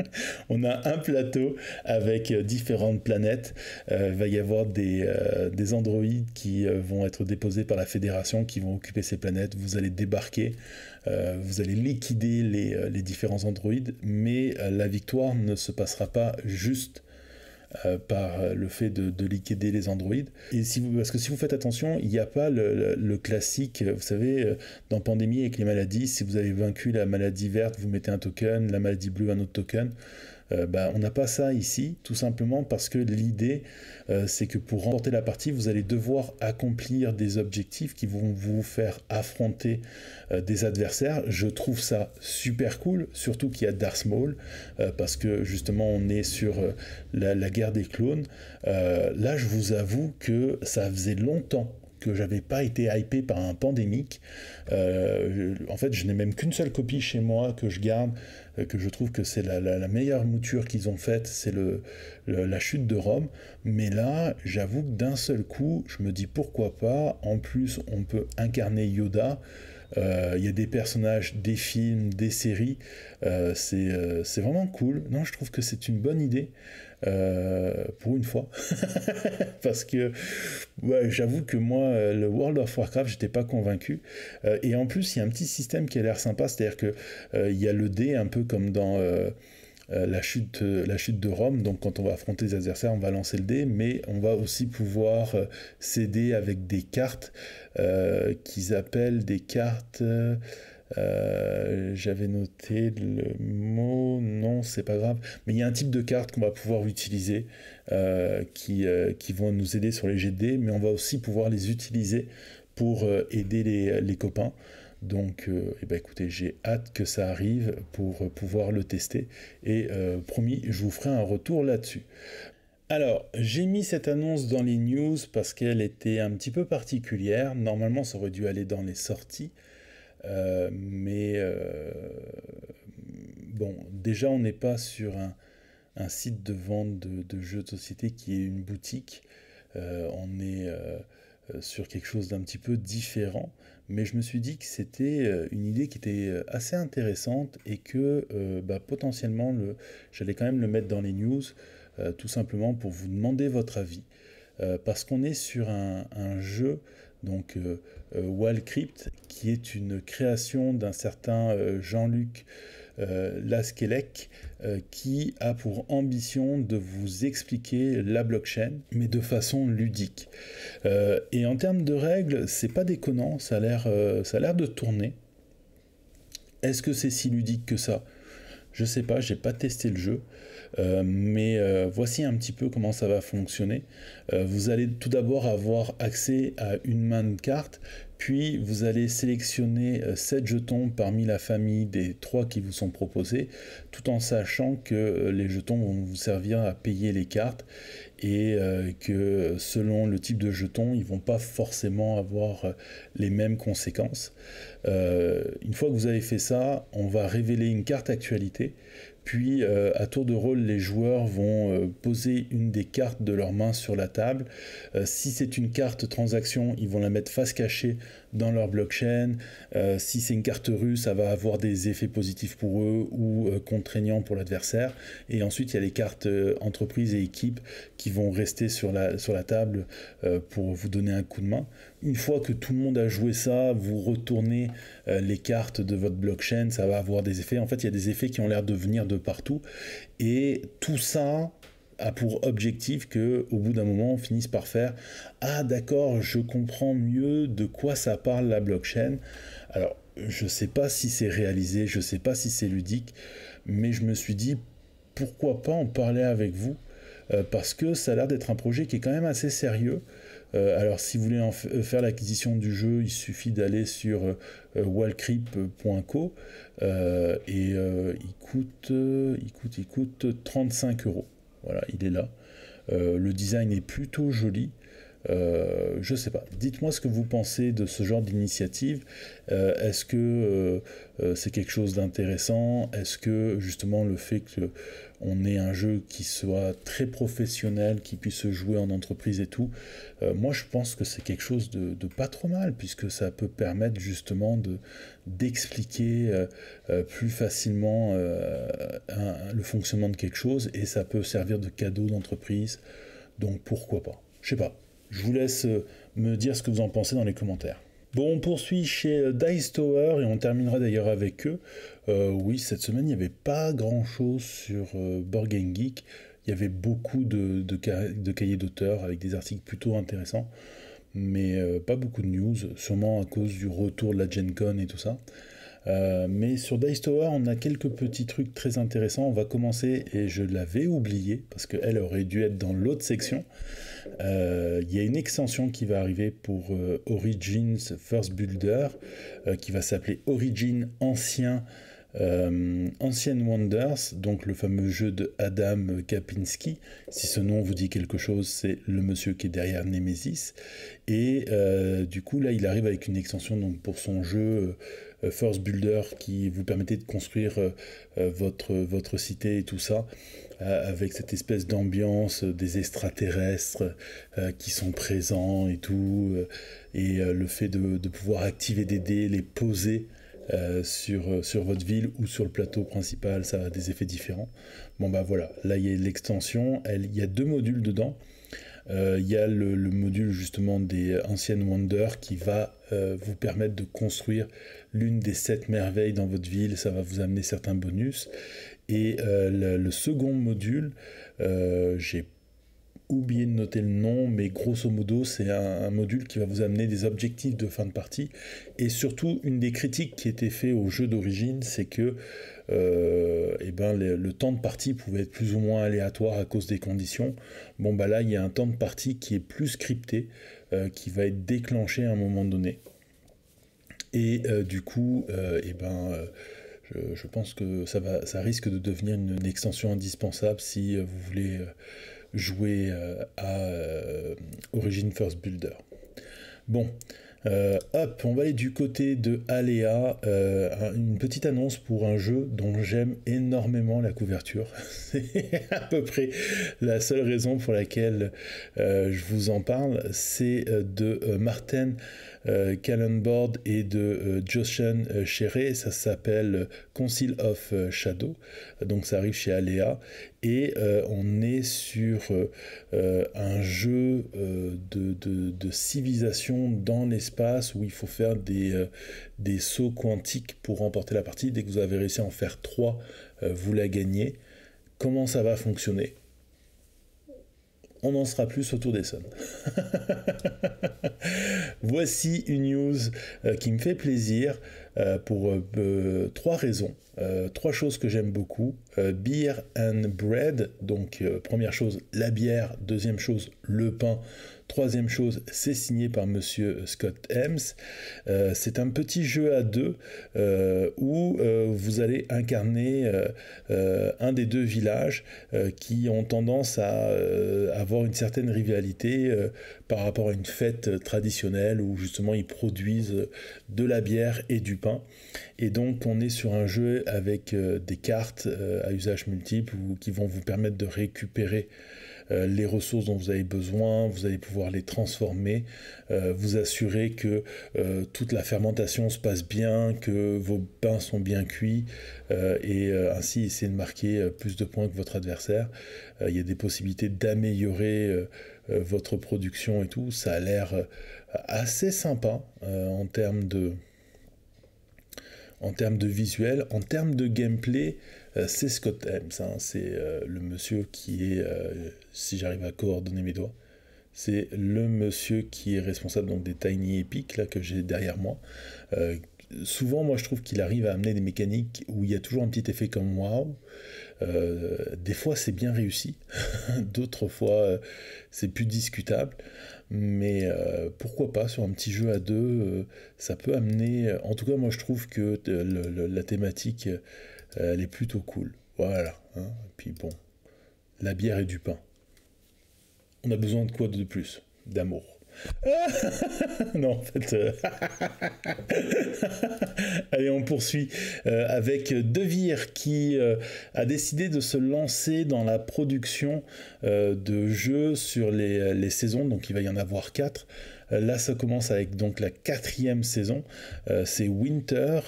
[SPEAKER 1] on a un plateau avec euh, différentes planètes. il euh, va y avoir des, euh, des androïdes qui vont être déposés par la Fédération, qui vont occuper ces planètes. Vous allez débarquer, vous allez liquider les, les différents androïdes, mais la victoire ne se passera pas juste euh, par euh, le fait de, liquider les androïdes. Et si vous, parce que si vous faites attention, il n'y a pas le, le, classique, euh, vous savez, dans Pandémie avec les maladies, si vous avez vaincu la maladie verte, vous mettez un token, la maladie bleue, un autre token. Euh, bah, on n'a pas ça ici, tout simplement parce que l'idée, euh, c'est que pour remporter la partie, vous allez devoir accomplir des objectifs qui vont vous faire affronter euh, des adversaires. Je trouve ça super cool, surtout qu'il y a Darth Maul, parce que justement, on est sur la, guerre des clones. là, je vous avoue que ça faisait longtemps que j'avais pas été hypé par un pandémique. en fait, je n'ai même qu'une seule copie chez moi que je garde euh, que je trouve que c'est la, meilleure mouture qu'ils ont faite, c'est la chute de Rome. Mais là, j'avoue que d'un seul coup, je me dis pourquoi pas. En plus, on peut incarner Yoda. Euh, il y a des personnages, des films, des séries. Euh, c'est vraiment cool. Non, je trouve que c'est une bonne idée. Euh, pour une fois. Parce que j'avoue que moi, euh, le World of Warcraft, j'étais pas convaincu. Euh, et en plus, il y a un petit système qui a l'air sympa, c'est-à-dire que il y a le dé un peu comme dans. la chute, la chute de Rome. Donc, quand on va affronter les adversaires, on va lancer le dé, mais on va aussi pouvoir céder avec des cartes qu'ils appellent des cartes. Euh, j'avais noté le mot, non, c'est pas grave, mais il y a un type de carte qu'on va pouvoir utiliser euh, euh, qui, vont nous aider sur les GD, mais on va aussi pouvoir les utiliser pour aider les, les, copains. Donc, eh ben, écoutez, j'ai hâte que ça arrive pour pouvoir le tester. Et promis, je vous ferai un retour là-dessus. Alors, j'ai mis cette annonce dans les news parce qu'elle était un petit peu particulière. Normalement, ça aurait dû aller dans les sorties. Euh, mais euh, bon, déjà, on n'est pas sur un, site de vente de, jeux de société qui est une boutique. Euh, on est sur quelque chose d'un petit peu différent. Mais je me suis dit que c'était une idée qui était assez intéressante et que bah, potentiellement, le, j'allais quand même le mettre dans les news, tout simplement pour vous demander votre avis. parce qu'on est sur un jeu, donc euh, Wall Crypt, qui est une création d'un certain euh, Jean-Luc euh, Laskelec, qui a pour ambition de vous expliquer la blockchain, mais de façon ludique. et en termes de règles, c'est pas déconnant, ça a l'air, ça a l'air de tourner. Est-ce que c'est si ludique que ça je sais pas, j'ai pas testé le jeu, mais voici un petit peu comment ça va fonctionner. vous allez tout d'abord avoir accès à une main de cartes puis vous allez sélectionner 7 euh, jetons parmi la famille des 3 qui vous sont proposés, tout en sachant que euh, les jetons vont vous servir à payer les cartes et euh, que selon le type de jeton, ils vont pas forcément avoir les mêmes conséquences. une fois que vous avez fait ça, on va révéler une carte actualité puis euh, à tour de rôle, les joueurs vont euh, poser une des cartes de leur main sur la table. Euh, si c'est une carte transaction, ils vont la mettre face cachée dans leur blockchain. si c'est une carte russe, ça va avoir des effets positifs pour eux ou contraignants pour l'adversaire. Et ensuite, il y a les cartes entreprise et équipe qui vont rester sur la, sur la table pour vous donner un coup de main. Une fois que tout le monde a joué ça, vous retournez euh, les cartes de votre blockchain, ça va avoir des effets. En fait, il y a des effets qui ont l'air de venir de partout. Et tout ça, a pour objectif que au bout d'un moment on finisse par faire ah d'accord je comprends mieux de quoi ça parle la blockchain alors je sais pas si c'est réalisé je sais pas si c'est ludique mais je me suis dit pourquoi pas en parler avec vous euh, parce que ça a l'air d'être un projet qui est quand même assez sérieux euh, alors si vous voulez euh, faire l'acquisition du jeu, il suffit d'aller sur euh, euh et il coûte, il coûte, il coûte 35 euros. Voilà, il est là. le design est plutôt joli. Je ne sais pas. Dites-moi ce que vous pensez de ce genre d'initiative. Est-ce que c'est quelque chose d'intéressant Est-ce que justement le fait que on ait un jeu qui soit très professionnel, qui puisse se jouer en entreprise et tout. Euh, moi, je pense que c'est quelque chose de, pas trop mal, puisque ça peut permettre justement de d'expliquer euh, euh, plus facilement le fonctionnement de quelque chose, et ça peut servir de cadeau d'entreprise. Donc pourquoi pas Je sais pas. Je vous laisse me dire ce que vous en pensez dans les commentaires. Bon, on poursuit chez euh, Dice Tower et on terminera d'ailleurs avec eux. Euh, oui, cette semaine, il n'y avait pas grand-chose sur euh, Geek. Il y avait beaucoup de, cahiers d'auteurs avec des articles plutôt intéressants, mais pas beaucoup de news, sûrement à cause du retour de la Gen Con et tout ça. Euh, mais sur Dice Tower, on a quelques petits trucs très intéressants. On va commencer, et je l'avais oublié, parce qu'elle aurait dû être dans l'autre section. Euh, il y a une extension qui va arriver pour euh, Origins First Builder, qui va s'appeler Origin Ancien. Wonders, donc le fameux jeu de Adam Kapinski. Si ce nom vous dit quelque chose, c'est le monsieur qui est derrière Nemesis. Et du coup, là, il arrive avec une extension donc, pour son jeu euh, Force Builder qui vous permettait de construire euh, euh, votre, votre cité et tout ça, avec cette espèce d'ambiance des extraterrestres qui sont présents et tout, et le fait de, de pouvoir activer des dés, les poser. sur, sur votre ville ou sur le plateau principal, ça a des effets différents. Bon bah voilà, là il y a l'extension, il y a deux modules dedans. Il y a le, le, module justement des anciennes Wonder qui va vous permettre de construire l'une des sept merveilles dans votre ville, ça va vous amener certains bonus. Et euh, le, second module, euh, j'ai oublié de noter le nom, mais grosso modo, c'est un, module qui va vous amener des objectifs de fin de partie. Et surtout, une des critiques qui était faite au jeu d'origine, c'est que euh, eh ben, le, temps de partie pouvait être plus ou moins aléatoire à cause des conditions. Bon, bah là, il y a un temps de partie qui est plus scripté, qui va être déclenché à un moment donné. Et euh, du coup, euh, eh ben, euh, je, pense que ça, va, ça risque de devenir une, extension indispensable si vous voulez jouer à Origin First Builder. Bon, hop, on va aller du côté de Alea, une petite annonce pour un jeu dont j'aime énormément la couverture. C'est à peu près la seule raison pour laquelle je vous en parle, c'est de Martin euh, Board et de euh, Joshen euh, Ça s'appelle euh, Conceal of euh, Shadow. Donc ça arrive chez Alea. Et on est sur un jeu de, civilisation dans l'espace où il faut faire des, des sauts quantiques pour remporter la partie. Dès que vous avez réussi à en faire trois, vous la gagnez. Comment ça va fonctionner on en sera plus autour des sommes. Voici une news euh, qui me fait plaisir euh, pour euh, trois raisons. trois choses que j'aime beaucoup. beer and bread, donc première chose la bière, deuxième chose le pain, Troisième chose, c'est signé par monsieur Scott Hems. Euh, c'est un petit jeu à deux euh, où euh, vous allez incarner un des deux villages qui ont tendance à avoir une certaine rivalité par rapport à une fête traditionnelle où justement ils produisent de la bière et du pain. Et donc on est sur un jeu avec des cartes à usage multiple qui vont vous permettre de récupérer euh, les ressources dont vous avez besoin, vous allez pouvoir les transformer, euh, vous assurer que euh, toute la fermentation se passe bien, que vos pains sont bien cuits, et ainsi essayer de marquer plus de points que votre adversaire. Il y a des possibilités d'améliorer votre production et tout. Ça a l'air assez sympa en termes en termes de visuel, en termes de gameplay, euh, c'est Scott Helms, hein. c'est euh, le monsieur qui est, euh, si j'arrive à coordonner mes doigts, c'est le monsieur qui est responsable donc, des Tiny Epic là, que j'ai derrière moi. souvent, moi, je trouve qu'il arrive à amener des mécaniques où il y a toujours un petit effet comme waouh. Des fois, c'est bien réussi, d'autres fois, c'est plus discutable. Mais pourquoi pas sur un petit jeu à deux, ça peut amener. En tout cas, moi, je trouve que la thématique euh, elle est plutôt cool. Voilà. Hein. Et puis bon, la bière et du pain. On a besoin de quoi de plus D'amour. non, en fait. Euh, Allez, on poursuit euh, avec Devir qui a décidé de se lancer dans la production de jeux sur les, les, saisons. Donc, il va y en avoir quatre. Euh, là, ça commence avec donc la quatrième saison. Euh, c'est Winter.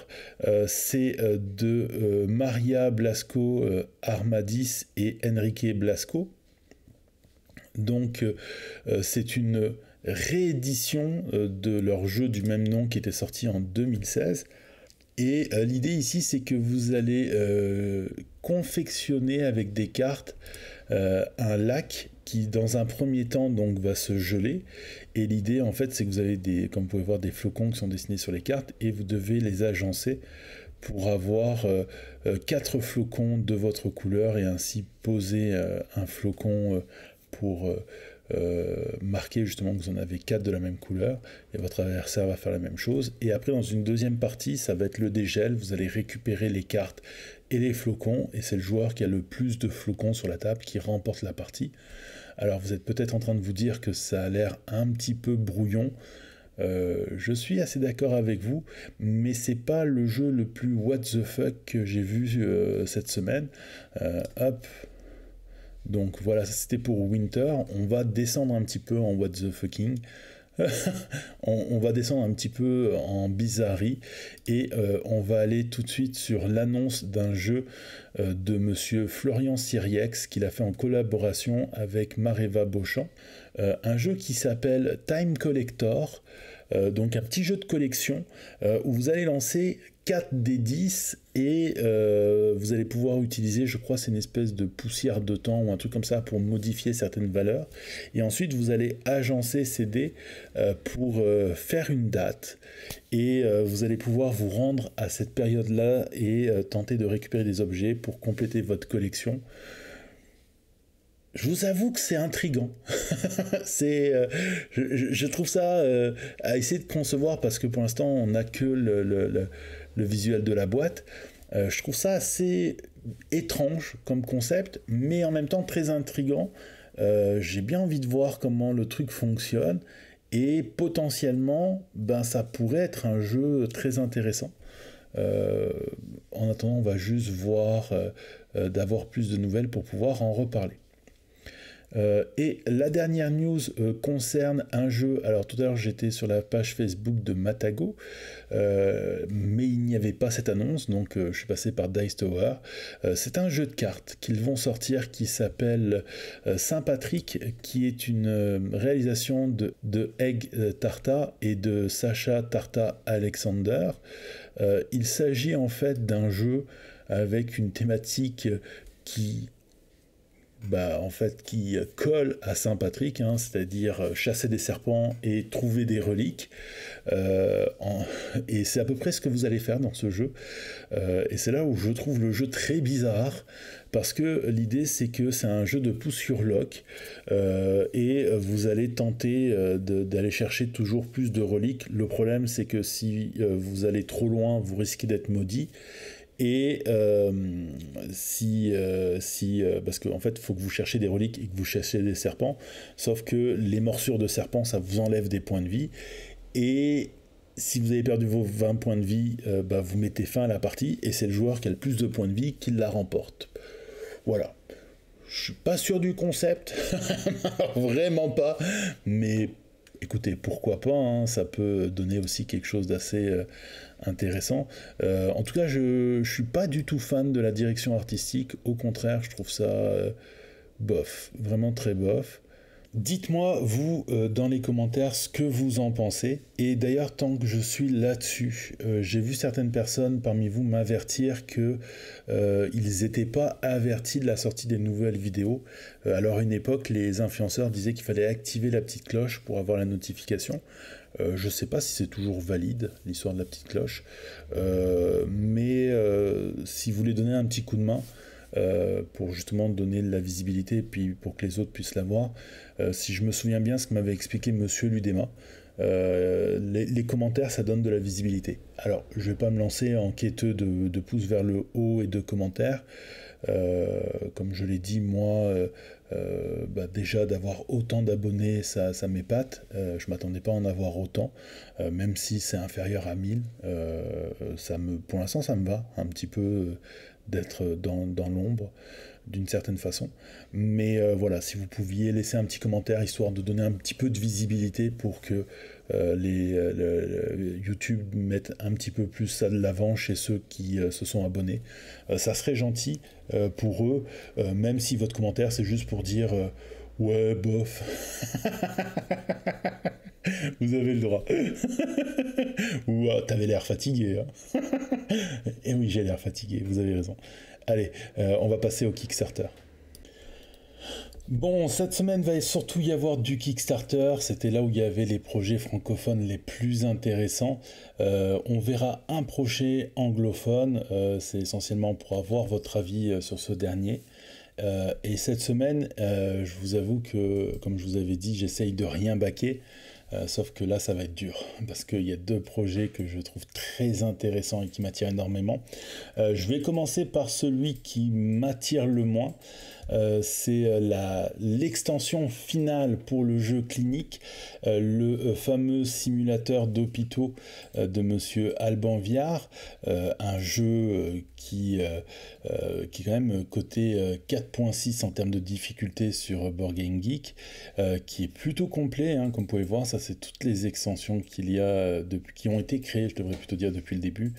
[SPEAKER 1] Euh, c'est de Maria Blasco Armadis et Enrique Blasco. Donc, c'est une réédition de leur jeu du même nom qui était sorti en 2016. Et l'idée ici, c'est que vous allez confectionner avec des cartes un lac qui dans un premier temps donc va se geler et l'idée en fait c'est que vous avez des comme vous pouvez voir des flocons qui sont dessinés sur les cartes et vous devez les agencer pour avoir euh, euh, quatre flocons de votre couleur et ainsi poser euh, un flocon pour marquer justement que vous en avez quatre de la même couleur et votre adversaire va faire la même chose et après dans une deuxième partie ça va être le dégel vous allez récupérer les cartes et les flocons et c'est le joueur qui a le plus de flocons sur la table qui remporte la partie alors vous êtes peut-être en train de vous dire que ça a l'air un petit peu brouillon. Euh, je suis assez d'accord avec vous, mais c'est pas le jeu le plus what the fuck que j'ai vu euh, cette semaine. Euh, hop. Donc voilà, c'était pour Winter. On va descendre un petit peu en what the fucking. on, va descendre un petit peu en bizarrerie et euh, on va aller tout de suite sur l'annonce d'un jeu euh, de monsieur Florian Siriex qu'il a fait en collaboration avec Mareva Beauchamp. Euh, un jeu qui s'appelle Time Collector. Euh, donc un petit jeu de collection euh, où vous allez lancer 4 des 10 et euh, vous allez pouvoir utiliser, je crois, c'est une espèce de poussière de temps ou un truc comme ça pour modifier certaines valeurs. Et ensuite, vous allez agencer ces dés pour faire une date et vous allez pouvoir vous rendre à cette période-là et tenter de récupérer des objets pour compléter votre collection je vous avoue que c'est intrigant. c'est, euh, je, trouve ça euh, à essayer de concevoir parce que pour l'instant on n'a que le, visuel de la boîte. Euh, je trouve ça assez étrange comme concept, mais en même temps très intrigant. j'ai bien envie de voir comment le truc fonctionne et potentiellement, ben ça pourrait être un jeu très intéressant. en attendant, on va juste voir d'avoir plus de nouvelles pour pouvoir en reparler. Euh, et la dernière news euh, concerne un jeu. Alors tout à l'heure j'étais sur la page Facebook de Matago, euh, mais il n'y avait pas cette annonce, donc je suis passé par Dice Tower. c'est un jeu de cartes qu'ils vont sortir qui s'appelle Saint Patrick, qui est une réalisation de, de Egg Tarta et de Sacha Tarta Alexander. il s'agit en fait d'un jeu avec une thématique qui, bah, en fait, qui colle à Saint Patrick, hein, c'est-à-dire euh, chasser des serpents et trouver des reliques. Euh, et c'est à peu près ce que vous allez faire dans ce jeu. Euh, et c'est là où je trouve le jeu très bizarre, parce que l'idée c'est que c'est un jeu de pouce sur lock, et vous allez tenter d'aller chercher toujours plus de reliques. Le problème c'est que si vous allez trop loin, vous risquez d'être maudit. Et euh, si, euh, si euh, parce qu'en fait, il faut que vous cherchiez des reliques et que vous cherchiez des serpents, sauf que les morsures de serpents, ça vous enlève des points de vie. Et si vous avez perdu vos 20 points de vie, bah, vous mettez fin à la partie, et c'est le joueur qui a le plus de points de vie qui la remporte. Voilà. Je suis pas sûr du concept, vraiment pas, mais écoutez, pourquoi pas, hein, ça peut donner aussi quelque chose d'assez euh, intéressant. Euh, en tout cas, je ne suis pas du tout fan de la direction artistique, au contraire, je trouve ça euh, bof, vraiment très bof. Dites-moi, vous, euh, dans les commentaires, ce que vous en pensez. Et d'ailleurs, tant que je suis là-dessus, euh, j'ai vu certaines personnes parmi vous m'avertir que euh, ils n'étaient pas avertis de la sortie des nouvelles vidéos. alors, à une époque, les influenceurs disaient qu'il fallait activer la petite cloche pour avoir la notification. je ne sais pas si c'est toujours valide, l'histoire de la petite cloche. mais si vous voulez donner un petit coup de main pour justement donner de la visibilité puis pour que les autres puissent la voir, euh, si je me souviens bien ce que m'avait expliqué monsieur Ludema, euh, les, commentaires, ça donne de la visibilité. Alors, je vais pas me lancer en quêteux de, pouces vers le haut et de commentaires. Euh, comme je l'ai dit, moi, bah, déjà d'avoir autant d'abonnés, ça, m'épate. je m'attendais pas à en avoir autant, même si c'est inférieur à 1000. ça me, pour l'instant, ça me va un petit peu d'être dans, dans l'ombre d'une certaine façon. Mais euh, voilà, si vous pouviez laisser un petit commentaire histoire de donner un petit peu de visibilité pour que euh, les, euh, YouTube mette un petit peu plus ça de l'avant chez ceux qui se sont abonnés, ça serait gentil pour eux, même si votre commentaire c'est juste pour dire ouais bof. Vous avez le droit. Ou t'avais l'air fatigué. Et hein. eh oui, j'ai l'air fatigué, vous avez raison. Allez, euh, on va passer au Kickstarter. Bon, cette semaine va surtout y avoir du Kickstarter. C'était là où il y avait les projets francophones les plus intéressants. Euh, on verra un projet anglophone. Euh, c'est essentiellement pour avoir votre avis sur ce dernier. et cette semaine, je vous avoue que, comme je vous avais dit, j'essaye de rien baquer. Euh, sauf que là, ça va être dur parce qu'il y a deux projets que je trouve très intéressants et qui m'attirent énormément. Euh, je vais commencer par celui qui m'attire le moins. Euh, c'est l'extension finale pour le jeu clinique, le fameux simulateur d'hôpitaux de Monsieur Alban Viard, un jeu qui, euh, euh, qui est quand même coté 4.6 euh, en termes de difficulté sur Board Geek, qui est plutôt complet, hein, comme vous pouvez voir, ça c'est toutes les extensions qu'il y a depuis, qui ont été créées, je devrais plutôt dire depuis le début.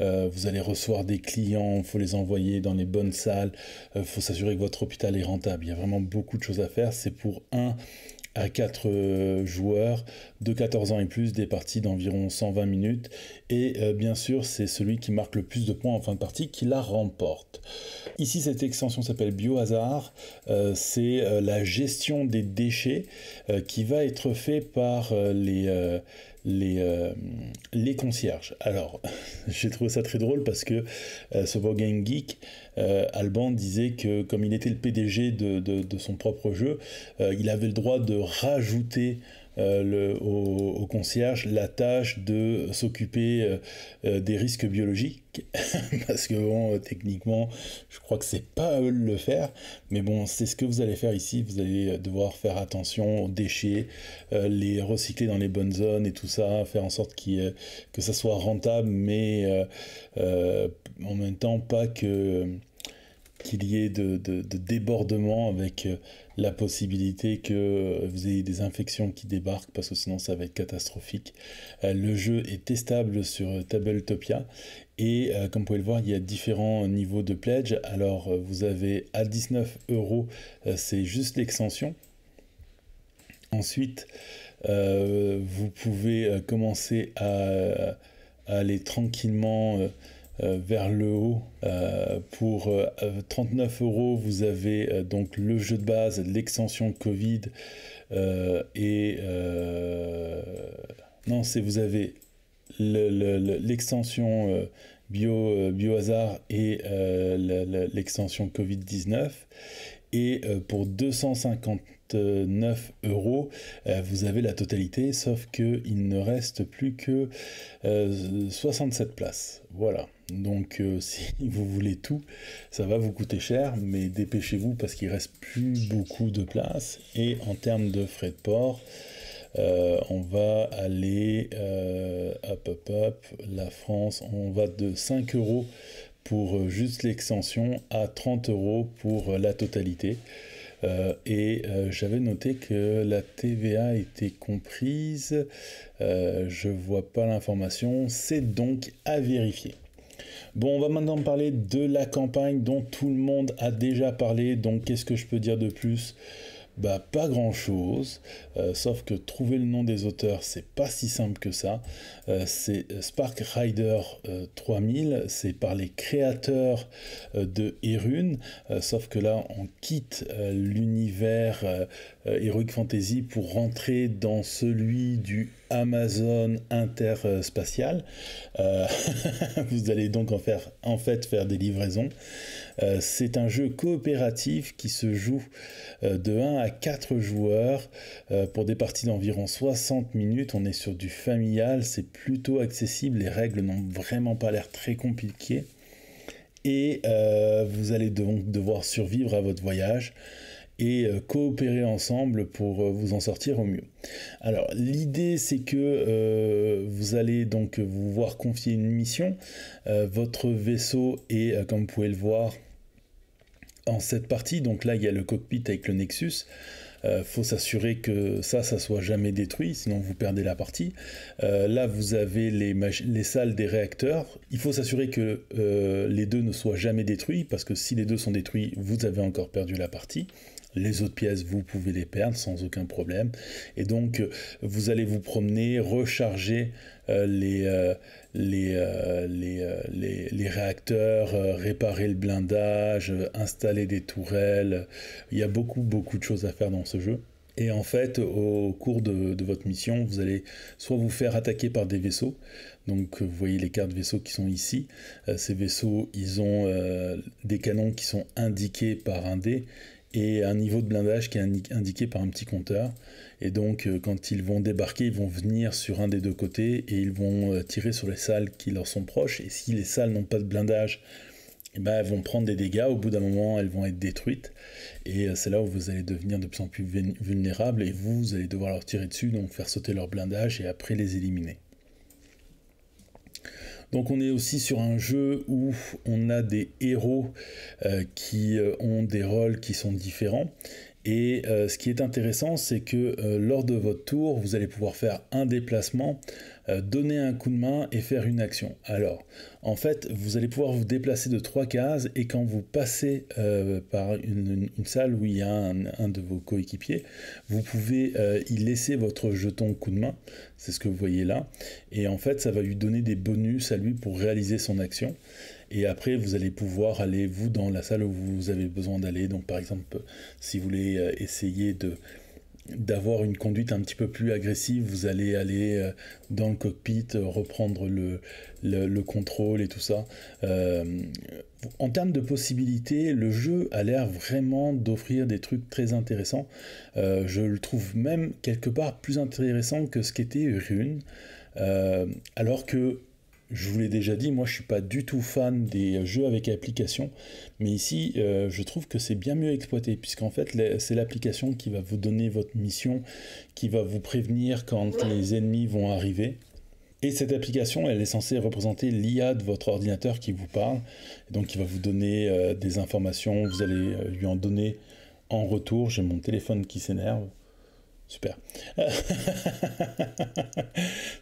[SPEAKER 1] vous allez recevoir des clients, il faut les envoyer dans les bonnes salles, il faut s'assurer que votre hôpital est rentable. Il y a vraiment beaucoup de choses à faire. C'est pour un à 4 euh, joueurs de 14 ans et plus, des parties d'environ 120 minutes. Et euh, bien sûr, c'est celui qui marque le plus de points en fin de partie qui la remporte. Ici, cette extension s'appelle Biohazard. Euh, c'est la gestion des déchets qui va être fait par les les, euh, les concierges. Alors, j'ai trouvé ça très drôle parce que euh, ce Vogue Geek, euh, Alban disait que comme il était le PDG de son propre jeu, il avait le droit de rajouter euh, le, au, concierge la tâche de s'occuper euh, euh, des risques biologiques, parce que techniquement, je crois que c'est pas eux le faire, mais bon, c'est ce que vous allez faire ici, vous allez devoir faire attention aux déchets, les recycler dans les bonnes zones et tout ça, faire en sorte que ça soit rentable, mais en même temps pas que qu'il y ait de, de, de débordement avec la possibilité que vous ayez des infections qui débarquent parce que sinon ça va être catastrophique. Euh, le jeu est testable sur Tabletopia et euh, comme vous pouvez le voir, il y a différents niveaux de pledge. Alors euh, vous avez à 19 euros, c'est juste l'extension. Ensuite, vous pouvez commencer à aller tranquillement euh, vers le haut. Euh, pour 39 euh, euros, vous avez donc le jeu de base, l'extension Covid et non, c'est vous avez l'extension bio, biohazard et l'extension Covid-19. Et pour 259 euros, vous avez la totalité, sauf il ne reste plus que 67 places. Voilà. Donc euh, si vous voulez tout, ça va vous coûter cher, mais dépêchez-vous parce qu'il reste plus beaucoup de place. Et en termes de frais de port, euh, on va aller euh, hop, la France, on va de 5 euros pour euh, juste l'extension à 30 euros pour la totalité. et j'avais noté que la TVA était comprise. je je vois pas l'information. C'est donc à vérifier. Bon, on va maintenant parler de la campagne dont tout le monde a déjà parlé. Donc, qu'est-ce que je peux dire de plus bah pas grand chose, euh, sauf que trouver le nom des auteurs, c'est pas si simple que ça. Euh, c'est euh, Spark Rider 3000, euh, c'est par les créateurs de Erune, sauf que là on quitte l'univers Heroic Fantasy pour rentrer dans celui du Amazon interspatial. vous allez donc en, faire, en fait faire des livraisons. c'est un jeu coopératif qui se joue de 1 à 4 joueurs pour des parties d'environ 60 minutes. On est sur du familial, c'est plutôt accessible, les règles n'ont vraiment pas l'air très compliquées. Et euh, vous allez donc devoir survivre à votre voyage et euh, coopérer ensemble pour euh, vous en sortir au mieux. Alors l'idée c'est que vous allez donc vous voir confier une mission. votre vaisseau est, comme vous pouvez le voir, en cette partie. Donc là il y a le cockpit avec le Nexus. Il euh, faut s'assurer que ça, ça soit jamais détruit, sinon vous perdez la partie. Euh, là, vous avez les, salles des réacteurs. Il faut s'assurer que euh, les deux ne soient jamais détruits, parce que si les deux sont détruits, vous avez encore perdu la partie. Les autres pièces, vous pouvez les perdre sans aucun problème. Et donc, euh, vous allez vous promener, recharger euh, les, euh, les, les, réacteurs, réparer le blindage, installer des tourelles. Il y a beaucoup, beaucoup de choses à faire dans ce jeu. Et en fait, au cours de, votre mission, vous allez soit vous faire attaquer par des vaisseaux. Donc, vous voyez les cartes vaisseaux qui sont ici. ces vaisseaux, ils ont des canons qui sont indiqués par un dé et un niveau de blindage qui est indiqué par un petit compteur. Et donc, euh, quand ils vont débarquer, ils vont venir sur un des deux côtés et ils vont euh, tirer sur les salles qui leur sont proches. Et si les salles n'ont pas de blindage, eh ben, elles vont prendre des dégâts. Au bout d'un moment, elles vont être détruites. Et euh, c'est là où vous allez devenir de plus en plus vulnérables et vous, vous allez devoir leur tirer dessus, donc faire sauter leur blindage et après les éliminer. Donc on est aussi sur un jeu où on a des héros euh, qui euh, ont des rôles qui sont différents. Et euh, ce qui est intéressant, c'est que lors de votre tour, vous allez pouvoir faire un déplacement, donner un coup de main et faire une action. Alors, en fait, vous allez pouvoir vous déplacer de trois cases et quand vous passez euh, par une, salle où il y a un, de vos coéquipiers, vous pouvez euh, y laisser votre jeton coup de main, c'est ce que vous voyez là, et en fait, ça va lui donner des bonus à lui pour réaliser son action. Et après, vous allez pouvoir aller, vous, dans la salle où vous avez besoin d'aller. Donc, par exemple, si vous voulez euh, essayer de d'avoir une conduite un petit peu plus agressive. Vous allez aller euh, dans le cockpit, euh, reprendre le, contrôle et tout ça. Euh, en termes de possibilités, le jeu a l'air vraiment d'offrir des trucs très intéressants. je le trouve même quelque part plus intéressant que ce qu'était Rune. alors que je vous l'ai déjà dit, moi je suis pas du tout fan des jeux avec application, mais ici euh, je trouve que c'est bien mieux exploité, puisqu'en fait c'est l'application qui va vous donner votre mission, qui va vous prévenir quand les ennemis vont arriver. Et cette application, elle est censée représenter l'IA de votre ordinateur qui vous parle, donc qui va vous donner euh, des informations, vous allez euh, lui en donner en retour. J'ai mon téléphone qui s'énerve. Super.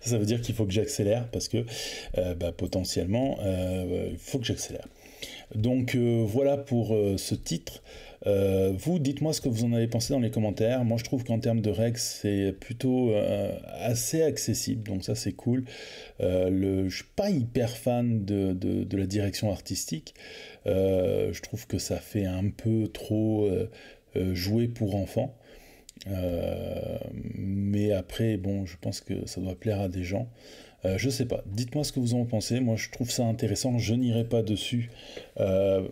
[SPEAKER 1] ça veut dire qu'il faut que j'accélère parce que euh, bah, potentiellement, euh, il faut que j'accélère. Donc euh, voilà pour ce titre. vous, dites-moi ce que vous en avez pensé dans les commentaires. Moi, je trouve qu'en termes de Rex, c'est plutôt assez accessible. Donc ça, c'est cool. Le, je ne suis pas hyper fan de, de la direction artistique. je trouve que ça fait un peu trop jouer pour enfants. Euh, mais après, bon, je pense que ça doit plaire à des gens. Euh, je sais pas. Dites-moi ce que vous en pensez. Moi, je trouve ça intéressant. Je n'irai pas dessus. Euh,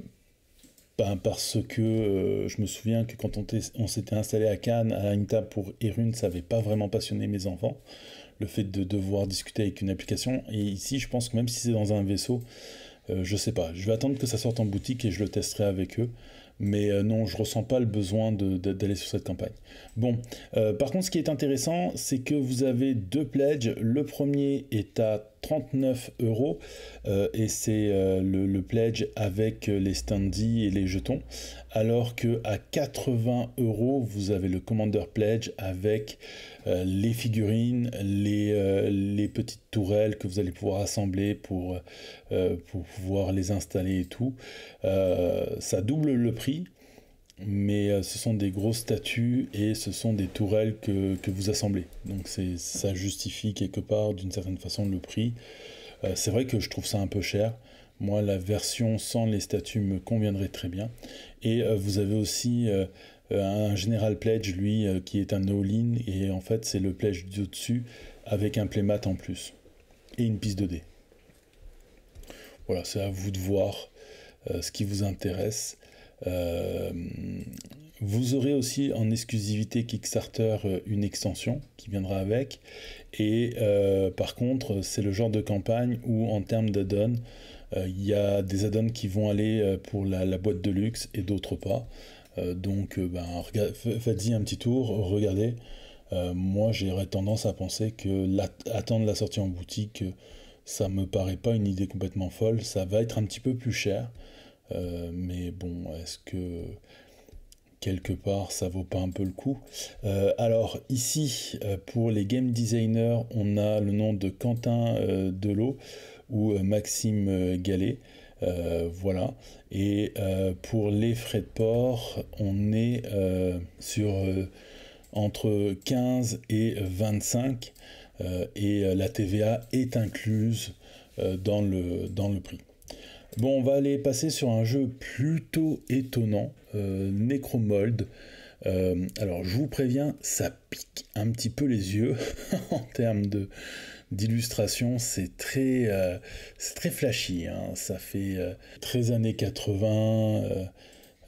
[SPEAKER 1] ben, parce que je me souviens que quand on, s'était installé à Cannes, à une table pour Erun ça n'avait pas vraiment passionné mes enfants. Le fait de devoir discuter avec une application. Et ici, je pense que même si c'est dans un vaisseau, je sais pas. Je vais attendre que ça sorte en boutique et je le testerai avec eux. Mais euh, non, je ressens pas le besoin d'aller sur cette campagne. Bon, euh, par contre, ce qui est intéressant, c'est que vous avez deux pledges. Le premier est à 39 euros euh, et c'est euh, le, pledge avec euh, les standees et les jetons alors que à 80 euros vous avez le commander pledge avec les figurines les, les, petites tourelles que vous allez pouvoir assembler pour, pour pouvoir les installer et tout ça double le prix mais euh, ce sont des grosses statues et ce sont des tourelles que, vous assemblez. Donc ça justifie quelque part d'une certaine façon le prix. Euh, c'est vrai que je trouve ça un peu cher. Moi, la version sans les statues me conviendrait très bien. Et euh, vous avez aussi un General Pledge, lui, qui est un all-in, et en fait, c'est le pledge du dessus avec un playmat en plus et une piste de dés. Voilà, c'est à vous de voir ce qui vous intéresse. Euh, vous aurez aussi en exclusivité Kickstarter euh, une extension qui viendra avec. Et euh, par contre, c'est le genre de campagne où en termes d'add-on, il y a des add-ons qui vont aller pour la, boîte de luxe et d'autres pas. donc ben, faites-y un petit tour, regardez. moi j'aurais tendance à penser que attendre la sortie en boutique ça me paraît pas une idée complètement folle. Ça va être un petit peu plus cher, euh, mais bon, est-ce que quelque part ça vaut pas un peu le coup euh, Alors ici, euh, pour les game designers, on a le nom de Quentin Delot ou Maxime Gallet. voilà. Et pour les frais de port, on est sur entre 15 et 25 et la TVA est incluse dans, le, dans le prix. Bon, on va aller passer sur un jeu plutôt étonnant, euh, Necromold. Euh, alors, je vous préviens, ça pique un petit peu les yeux en termes de d'illustration. C'est très, euh, flashy. Hein. Ça fait 13 années 80.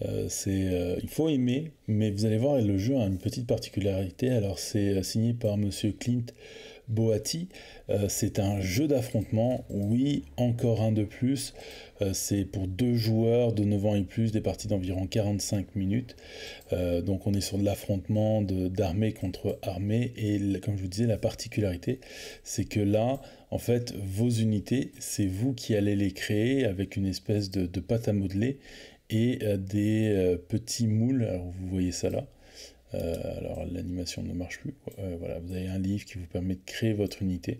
[SPEAKER 1] il faut aimer, mais vous allez voir, le jeu a une petite particularité. Alors, c'est signé par Monsieur Clint Boati. Euh, c'est un jeu d'affrontement, oui, encore un de plus. Euh, c'est pour deux joueurs de 9 ans et plus, des parties d'environ 45 minutes. Euh, donc on est sur de l'affrontement d'armée contre armée. Et comme je vous disais, la particularité, c'est que là, en fait, vos unités, c'est vous qui allez les créer avec une espèce de, de pâte à modeler et des petits moules, vous voyez ça là, euh, alors l'animation ne marche plus. Euh, voilà, vous avez un livre qui vous permet de créer votre unité.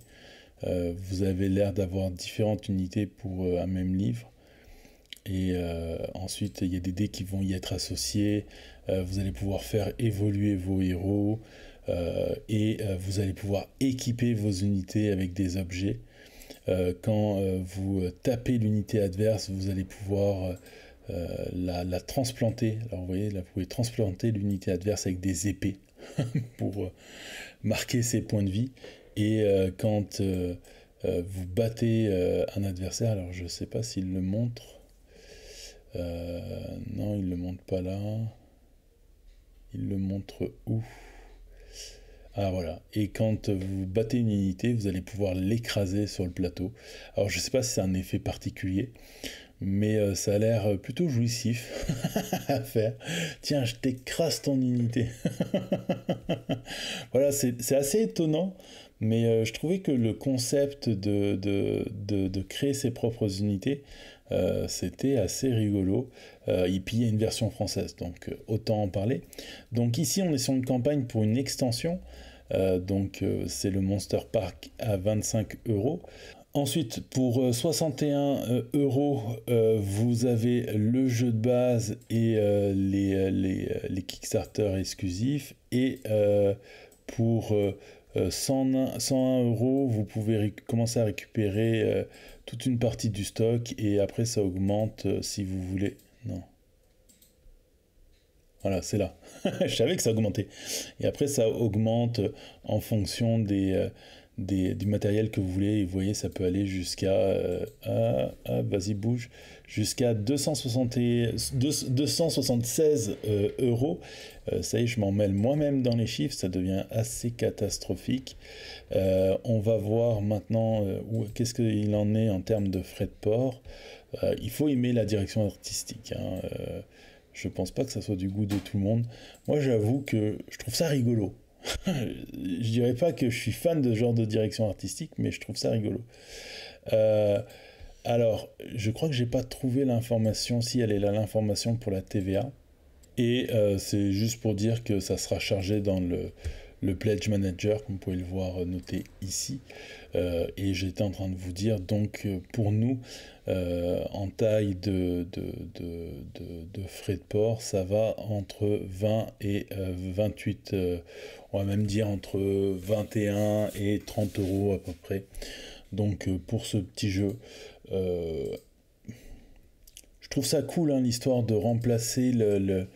[SPEAKER 1] Euh, vous avez l'air d'avoir différentes unités pour un même livre. Et ensuite, il y a des dés qui vont y être associés. vous allez pouvoir faire évoluer vos héros. et vous allez pouvoir équiper vos unités avec des objets. quand vous tapez l'unité adverse, vous allez pouvoir euh, la, transplanter. Alors vous voyez, là vous pouvez transplanter l'unité adverse avec des épées pour euh, marquer ses points de vie. Et euh, quand vous battez un adversaire, alors je ne sais pas s'il le montre. non, il ne le montre pas là. Il le montre où ah voilà. Et quand vous battez une unité, vous allez pouvoir l'écraser sur le plateau. Alors je ne sais pas si c'est un effet particulier, mais euh, ça a l'air euh, plutôt jouissif à faire. Tiens, je t'écrase ton unité. voilà, c'est assez étonnant, mais euh, je trouvais que le concept de, créer ses propres unités, c'était assez rigolo. et puis il y a une version française, donc autant en parler. Donc ici, on est sur une campagne pour une extension. Euh, donc euh, c'est le Monster Park à 25 euros. Ensuite, pour 61 euh, euros, vous avez le jeu de base et les, les, Kickstarter exclusifs. Et pour 101, 101 euros, vous pouvez commencer à récupérer toute une partie du stock et après ça augmente si vous voulez. Non. Voilà, c'est là. je savais que ça augmentait. Et après, ça augmente en fonction euh, des, du matériel que vous voulez. Et vous voyez, ça peut aller jusqu'à. Euh, ah, ah y bouge. Jusqu'à 276 euh, euros. ça y est, je m'en mêle moi-même dans les chiffres. Ça devient assez catastrophique. on va voir maintenant qu'est-ce qu'il en est en termes de frais de port. il faut aimer la direction artistique. Hein. Je pense pas que ça soit du goût de tout le monde. Moi, j'avoue que je trouve ça rigolo. je dirais pas que je suis fan de ce genre de direction artistique, mais je trouve ça rigolo. Euh, alors, je crois que j'ai pas trouvé l'information, si elle est là, l'information pour la TVA. Et euh, c'est juste pour dire que ça sera chargé dans le, le Pledge Manager, comme vous pouvez le voir euh, noté ici. Euh, et j'étais en train de vous dire, donc euh, pour nous, euh, en taille de, frais de port, ça va entre 20 et 28, on va même dire entre 21 et 30 euros à peu près. Donc pour ce petit jeu, je trouve ça cool hein, l'histoire de remplacer le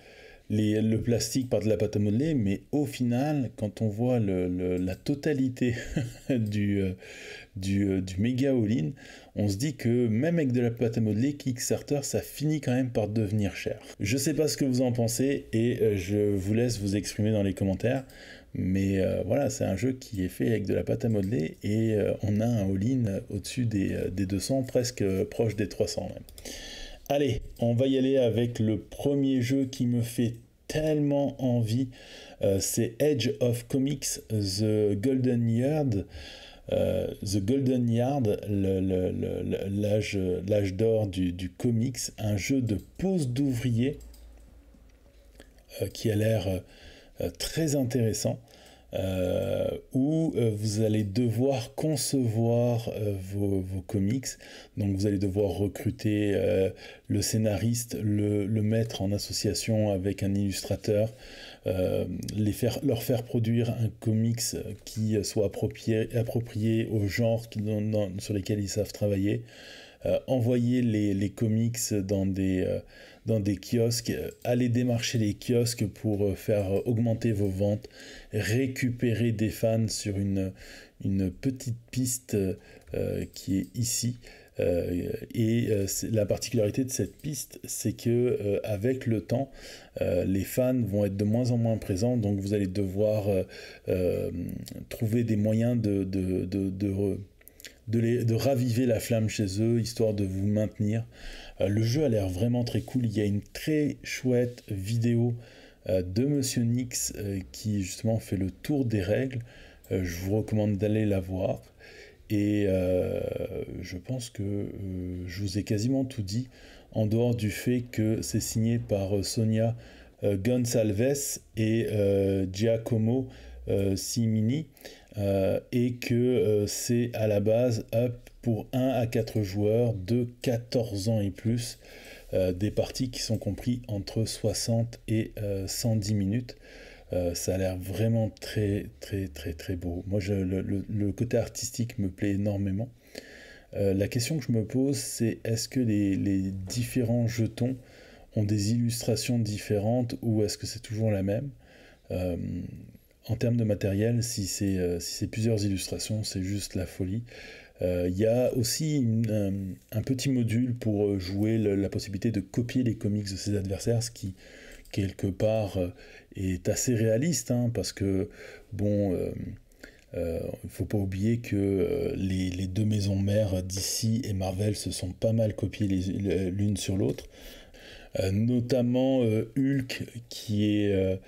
[SPEAKER 1] le plastique par de la pâte à modeler, mais au final, quand on voit le, la totalité du, euh, du, euh, du méga all-in, on se dit que même avec de la pâte à modeler, Kickstarter, ça finit quand même par devenir cher. Je sais pas ce que vous en pensez et euh, je vous laisse vous exprimer dans les commentaires. Mais voilà, c'est un jeu qui est fait avec de la pâte à modeler et on a un all-in au-dessus des, des, 200, presque proche des 300 même. Allez, on va y aller avec le premier jeu qui me fait tellement envie. Euh, c'est Edge of Comics The Golden Yard. Euh, The Golden Yard, l'âge d'or du, comics, un jeu de pose d'ouvrier euh, qui a l'air très intéressant. Euh, où euh, vous allez devoir concevoir euh, vos, vos, comics. Donc vous allez devoir recruter le scénariste, le, le, mettre en association avec un illustrateur, les faire, leur faire produire un comics qui soit approprié, approprié au genre sur lesquels ils savent travailler. envoyer les, les, comics dans des, dans des kiosques, euh, allez démarcher les kiosques pour euh, faire euh, augmenter vos ventes, récupérer des fans sur une, petite piste qui est ici. et la particularité de cette piste, c'est que avec le temps, les fans vont être de moins en moins présents, donc vous allez devoir trouver des moyens de, raviver la flamme chez eux, histoire de vous maintenir. Euh, le jeu a l'air vraiment très cool. Il y a une très chouette vidéo euh, de Monsieur Nix euh, qui justement fait le tour des règles. je vous recommande d'aller la voir. Et je pense que je vous ai quasiment tout dit, en dehors du fait que c'est signé par Sonia Gonsalves et Giacomo Simini. Euh, et que euh, c'est à la base up pour 1 à 4 joueurs de 14 ans et plus, euh, des parties qui sont comprises entre 60 et 110 minutes. ça a l'air vraiment très très très très beau. Moi le, côté artistique me plaît énormément. la question que je me pose c'est est-ce que les, différents jetons ont des illustrations différentes ou est-ce que c'est toujours la même en termes de matériel, euh, si c'est plusieurs illustrations, c'est juste la folie. Il euh, y a aussi un, petit module pour euh, jouer la possibilité de copier les comics de ses adversaires, ce qui quelque part est assez réaliste, hein, parce que bon. Il ne faut pas oublier que les, deux maisons mères DC et Marvel se sont pas mal copiées l'une sur l'autre. notamment Hulk qui est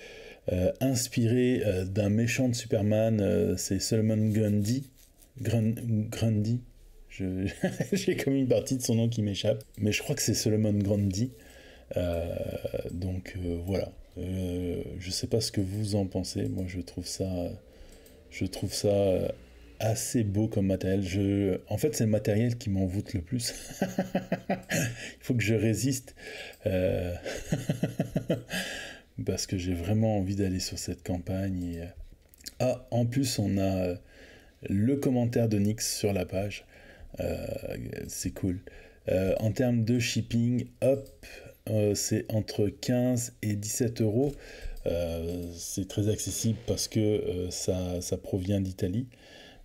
[SPEAKER 1] euh, inspiré euh, d'un méchant de Superman, euh, c'est Solomon Grundy. Grundy J'ai comme une partie de son nom qui m'échappe, mais je crois que c'est Solomon Grundy. donc voilà. je ne sais pas ce que vous en pensez, moi je trouve ça, je trouve ça assez beau comme matériel. En fait, c'est le matériel qui m'envoûte le plus. Il faut que je résiste. parce que j'ai vraiment envie d'aller sur cette campagne. Euh, ah, en plus, on a euh, le commentaire de Nix sur la page. Euh, c'est cool. en termes de shipping, hop, c'est entre 15 et 17 euros. c'est très accessible parce que ça, ça, provient d'Italie.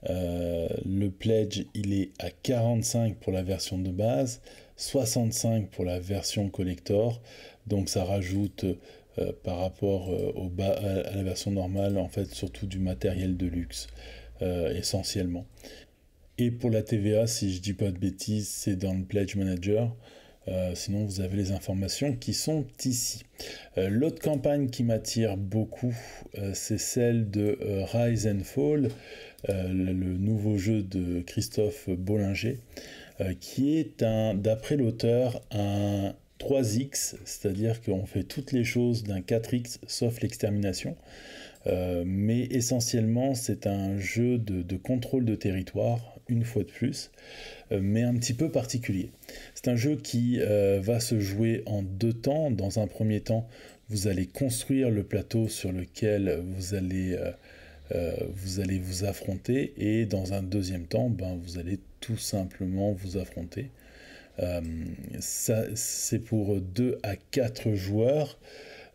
[SPEAKER 1] le pledge, il est à 45 pour la version de base, 65 pour la version collector. Donc ça rajoute euh, par rapport euh, au à la version normale, en fait, surtout du matériel de luxe, euh, essentiellement. Et pour la TVA, si je dis pas de bêtises, c'est dans le Pledge Manager. sinon, vous avez les informations qui sont ici. L'autre campagne qui m'attire beaucoup, c'est celle de Rise and Fall, le, le, nouveau jeu de Christophe Bollinger, qui est, d'après l'auteur, un 3x, c'est-à-dire qu'on fait toutes les choses d'un 4x sauf l'extermination. Euh, mais essentiellement, c'est un jeu de, contrôle de territoire, une fois de plus, euh, mais un petit peu particulier. C'est un jeu qui euh, va se jouer en deux temps. Dans un premier temps, vous allez construire le plateau sur lequel vous allez... vous allez vous affronter et dans un deuxième temps, ben, vous allez tout simplement vous affronter. Euh, c'est pour 2 à 4 joueurs.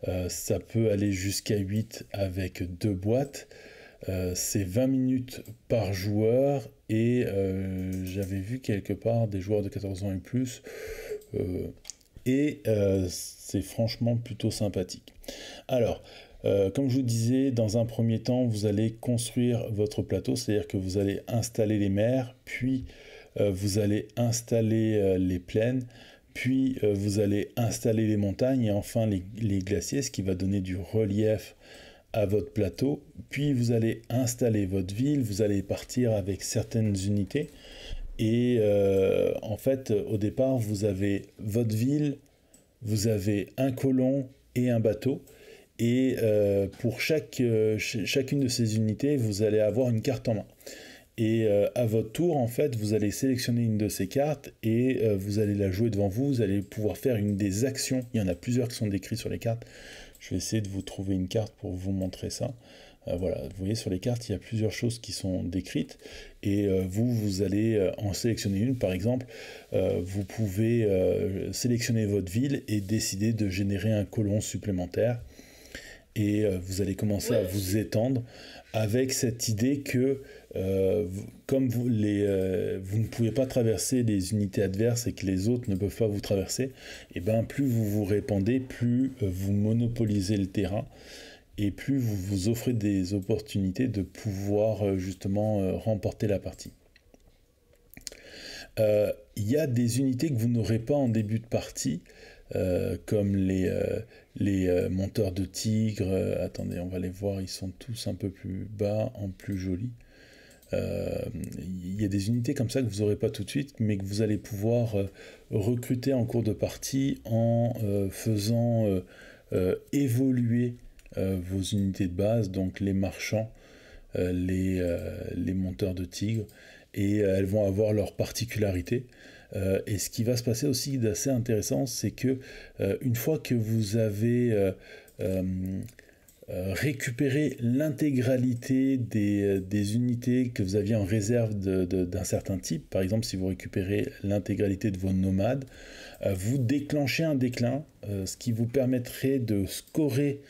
[SPEAKER 1] Euh, ça peut aller jusqu'à 8 avec deux boîtes. Euh, c'est 20 minutes par joueur et j'avais vu quelque part des joueurs de 14 ans et plus et c'est franchement plutôt sympathique. Alors, comme je vous disais, dans un premier temps, vous allez construire votre plateau, c'est-à-dire que vous allez installer les mers, puis euh, vous allez installer euh, les plaines, puis euh, vous allez installer les montagnes et enfin les, glaciers, ce qui va donner du relief à votre plateau, puis vous allez installer votre ville, vous allez partir avec certaines unités, et en fait au départ vous avez votre ville, vous avez un colon et un bateau, et pour chaque, chacune de ces unités vous allez avoir une carte en main et euh, à votre tour, en fait, vous allez sélectionner une de ces cartes et euh, vous allez la jouer devant vous. Vous allez pouvoir faire une des actions. Il y en a plusieurs qui sont décrites sur les cartes. Je vais essayer de vous trouver une carte pour vous montrer ça. Euh, voilà, vous voyez sur les cartes, il y a plusieurs choses qui sont décrites et vous, vous allez en sélectionner une. Par exemple, vous pouvez sélectionner votre ville et décider de générer un colon supplémentaire et vous allez commencer à vous étendre avec cette idée que euh, comme euh, vous, ne pouvez pas traverser les unités adverses et que les autres ne peuvent pas vous traverser, et eh ben plus vous vous répandez, plus euh, vous monopolisez le terrain et plus vous vous offrez des opportunités de pouvoir justement remporter la partie. Il y a des unités que vous n'aurez pas en début de partie, comme les, les monteurs de tigres. attendez, on va les voir, ils sont tous un peu plus bas, en plus jolis il euh, y a des unités comme ça que vous n'aurez pas tout de suite, mais que vous allez pouvoir euh, recruter en cours de partie en euh, faisant évoluer vos unités de base, donc les marchands, les, les monteurs de tigres, et elles vont avoir leurs particularités. et ce qui va se passer aussi d'assez intéressant, c'est que une fois que vous avez euh, récupérer l'intégralité euh, des, unités que vous aviez en réserve d'un certain type. Par exemple, si vous récupérez l'intégralité de vos nomades, euh, vous déclenchez un déclin, ce qui vous permettrait de scorer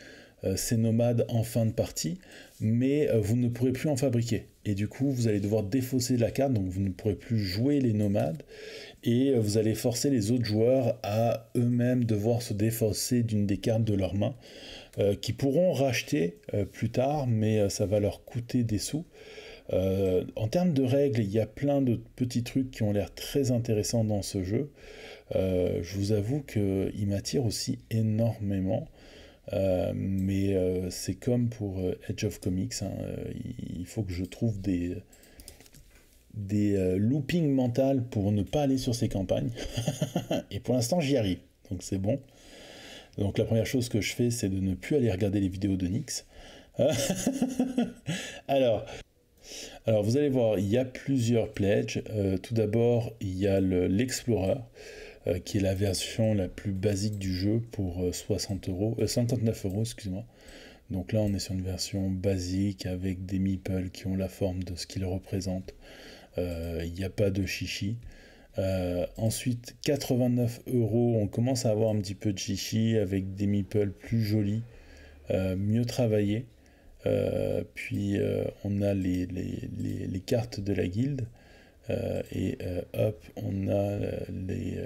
[SPEAKER 1] ces nomades en fin de partie, mais vous ne pourrez plus en fabriquer. Et du coup, vous allez devoir défausser la carte, donc vous ne pourrez plus jouer les nomades, et vous allez forcer les autres joueurs à eux-mêmes devoir se défausser d'une des cartes de leurs mains. Euh, qui pourront racheter euh, plus tard, mais euh, ça va leur coûter des sous. en termes de règles, il y a plein de petits trucs qui ont l'air très intéressants dans ce jeu. je vous avoue qu'il m'attire aussi énormément. mais c'est comme pour Edge of Comics, hein. il faut que je trouve des, des loopings mentales pour ne pas aller sur ces campagnes. et pour l'instant, j'y arrive, donc c'est bon. Donc la première chose que je fais, c'est de ne plus aller regarder les vidéos de Nix. alors, vous allez voir, il y a plusieurs pledges. Euh, tout d'abord, il y a l'Explorer, euh, qui est la version la plus basique du jeu pour 60 euh, euros, euros, excuse-moi. Donc là, on est sur une version basique avec des meeples qui ont la forme de ce qu'ils représentent. Il n'y a pas de chichi. Euh, ensuite, 89 euros, on commence à avoir un petit peu de chichi avec des meeples plus jolis, euh, mieux travaillés. Euh, puis on a les, cartes de la guilde. et hop, on a les,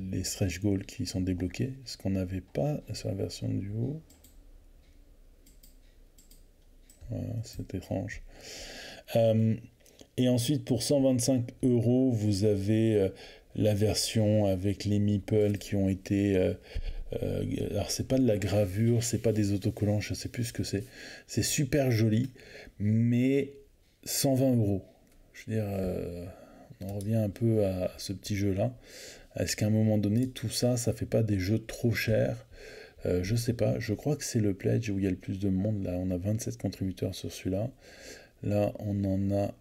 [SPEAKER 1] les stretch goals qui sont débloqués, ce qu'on n'avait pas sur la version du haut. c'est étrange. Et ensuite, pour 125 euros, vous avez euh, la version avec les meeples qui ont été. Euh, euh, alors, c'est pas de la gravure, c'est pas des autocollants, je sais plus ce que c'est. C'est super joli, mais 120 euros. Je veux dire, on revient un peu à, ce petit jeu-là. Est-ce qu'à un moment donné, tout ça, ça fait pas des jeux trop chers Je sais pas. Je crois que c'est le pledge où il y a le plus de monde. Là, on a 27 contributeurs sur celui-là. Là, on en a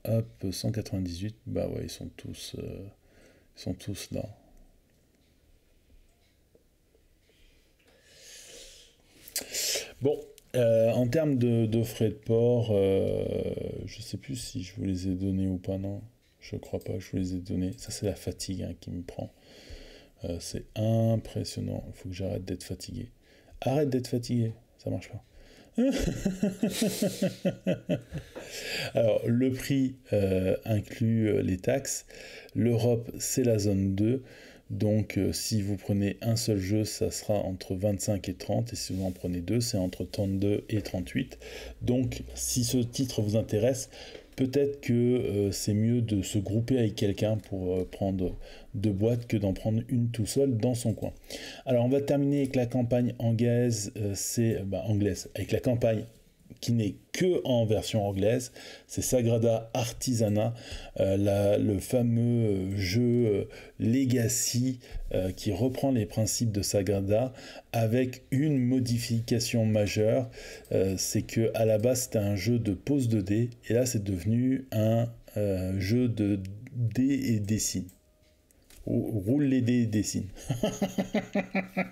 [SPEAKER 1] 198. Bah ouais, ils sont tous, euh, sont tous là. Bon, euh, en termes de, frais de port, euh, je sais plus si je vous les ai donnés ou pas, non. Je crois pas, je vous les ai donnés. Ça, c'est la fatigue hein, qui me prend. c'est impressionnant. Il faut que j'arrête d'être fatigué. Arrête d'être fatigué. Ça marche pas. Alors, le prix euh, inclut euh, les taxes. L'Europe, c'est la zone 2. Donc, euh, si vous prenez un seul jeu, ça sera entre 25 et 30. Et si vous en prenez deux, c'est entre 32 et 38. Donc, si ce titre vous intéresse, peut-être que c'est mieux de se grouper avec quelqu'un pour prendre de boîte que d'en prendre une tout seul dans son coin. Alors on va terminer avec la campagne anglaise, euh, c'est bah, anglaise, avec la campagne qui n'est que en version anglaise, c'est Sagrada Artisana, euh, le fameux jeu euh, Legacy qui reprend les principes de Sagrada avec une modification majeure, c'est que à la base c'était un jeu de pose de dés et là c'est devenu un jeu de dés et décis roule les dés et dessine.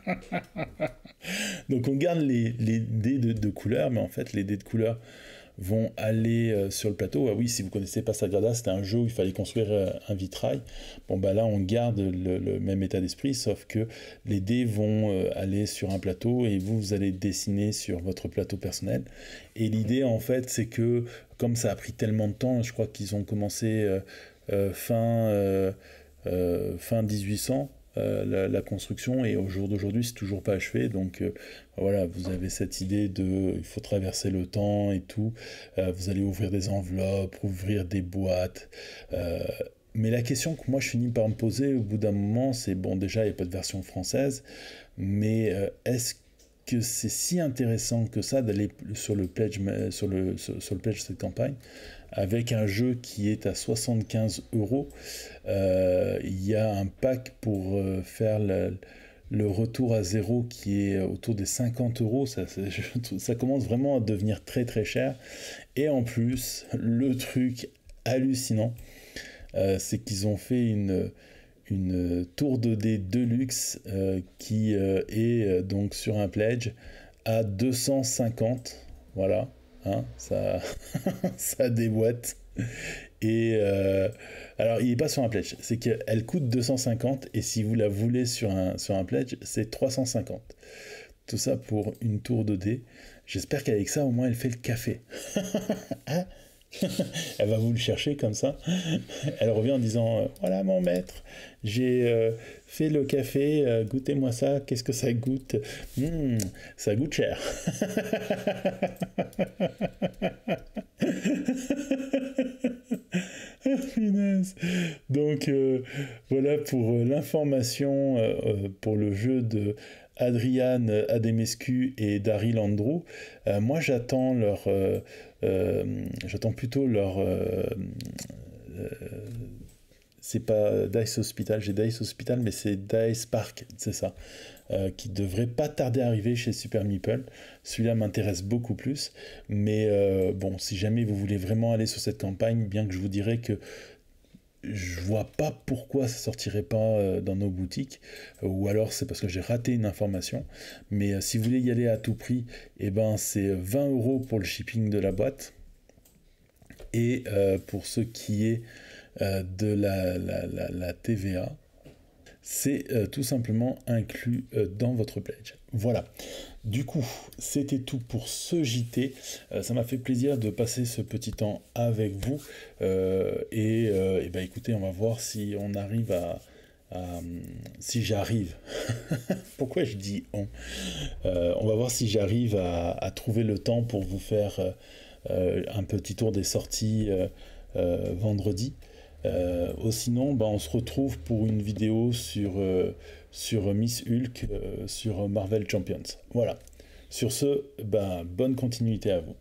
[SPEAKER 1] Donc on garde les, les dés de, couleur, mais en fait les dés de couleur vont aller euh, sur le plateau. Ah oui, si vous connaissez pas Sagrada, c'était un jeu où il fallait construire euh, un vitrail. Bon bah là on garde le, même état d'esprit, sauf que les dés vont euh, aller sur un plateau et vous vous allez dessiner sur votre plateau personnel. Et l'idée en fait c'est que comme ça a pris tellement de temps, je crois qu'ils ont commencé fin euh, fin 1800. Euh, la, construction et au jour d'aujourd'hui c'est toujours pas achevé donc euh, voilà vous avez cette idée de il faut traverser le temps et tout vous allez ouvrir des enveloppes ouvrir des boîtes mais la question que moi je finis par me poser au bout d'un moment c'est bon déjà il n'y a pas de version française mais est-ce que c'est si intéressant que ça d'aller sur le pledge sur le sur, sur le pledge de cette campagne avec un jeu qui est à 75 euros. Euh, il y a un pack pour euh, faire le, retour à zéro qui est autour des 50 euros. Ça, commence vraiment à devenir très très cher. Et en plus, le truc hallucinant, euh, c'est qu'ils ont fait une, tour de dés Deluxe euh, qui est donc sur un pledge à 250. Voilà. Hein, ça, ça déboîte. Et euh, alors, il n'est pas sur un pledge, c'est qu'elle coûte 250 et si vous la voulez sur un, sur un pledge, c'est 350. Tout ça pour une tour de dés. J'espère qu'avec ça, au moins, elle fait le café. Hein elle va vous le chercher comme ça. Elle revient en disant euh, Voilà mon maître, j'ai euh, fait le café, euh, goûtez-moi ça, qu'est-ce que ça goûte hmm, Ça goûte cher. Donc voilà pour l'information pour le jeu de Adriane Ademescu et Daryl Landreau. moi j'attends leur euh, j'attends plutôt leur euh, euh, c'est pas Dice Hospital, j'ai Dice Hospital, mais c'est Dice Park, c'est ça, qui devrait pas tarder à arriver chez Super Meeple. Celui-là m'intéresse beaucoup plus, mais bon, si jamais vous voulez vraiment aller sur cette campagne, bien que je vous dirais que je vois pas pourquoi ça sortirait pas euh, dans nos boutiques, ou alors c'est parce que j'ai raté une information. Mais euh, si vous voulez y aller à tout prix, et eh ben c'est 20 euh, euros pour le shipping de la boîte. Et pour ce qui est de la, la, la, TVA, c'est tout simplement inclus dans votre pledge. Voilà. Du coup, c'était tout pour ce JT. Euh, ça m'a fait plaisir de passer ce petit temps avec vous. Euh, et, ben, écoutez, on va voir si on arrive à, si j'arrive, pourquoi je dis on On va voir si j'arrive à, trouver le temps pour vous faire un petit tour des sorties vendredi. sinon, bah, on se retrouve pour une vidéo sur sur Miss Hulk, euh, sur Marvel Champions. Voilà. Sur ce, ben, bonne continuité à vous.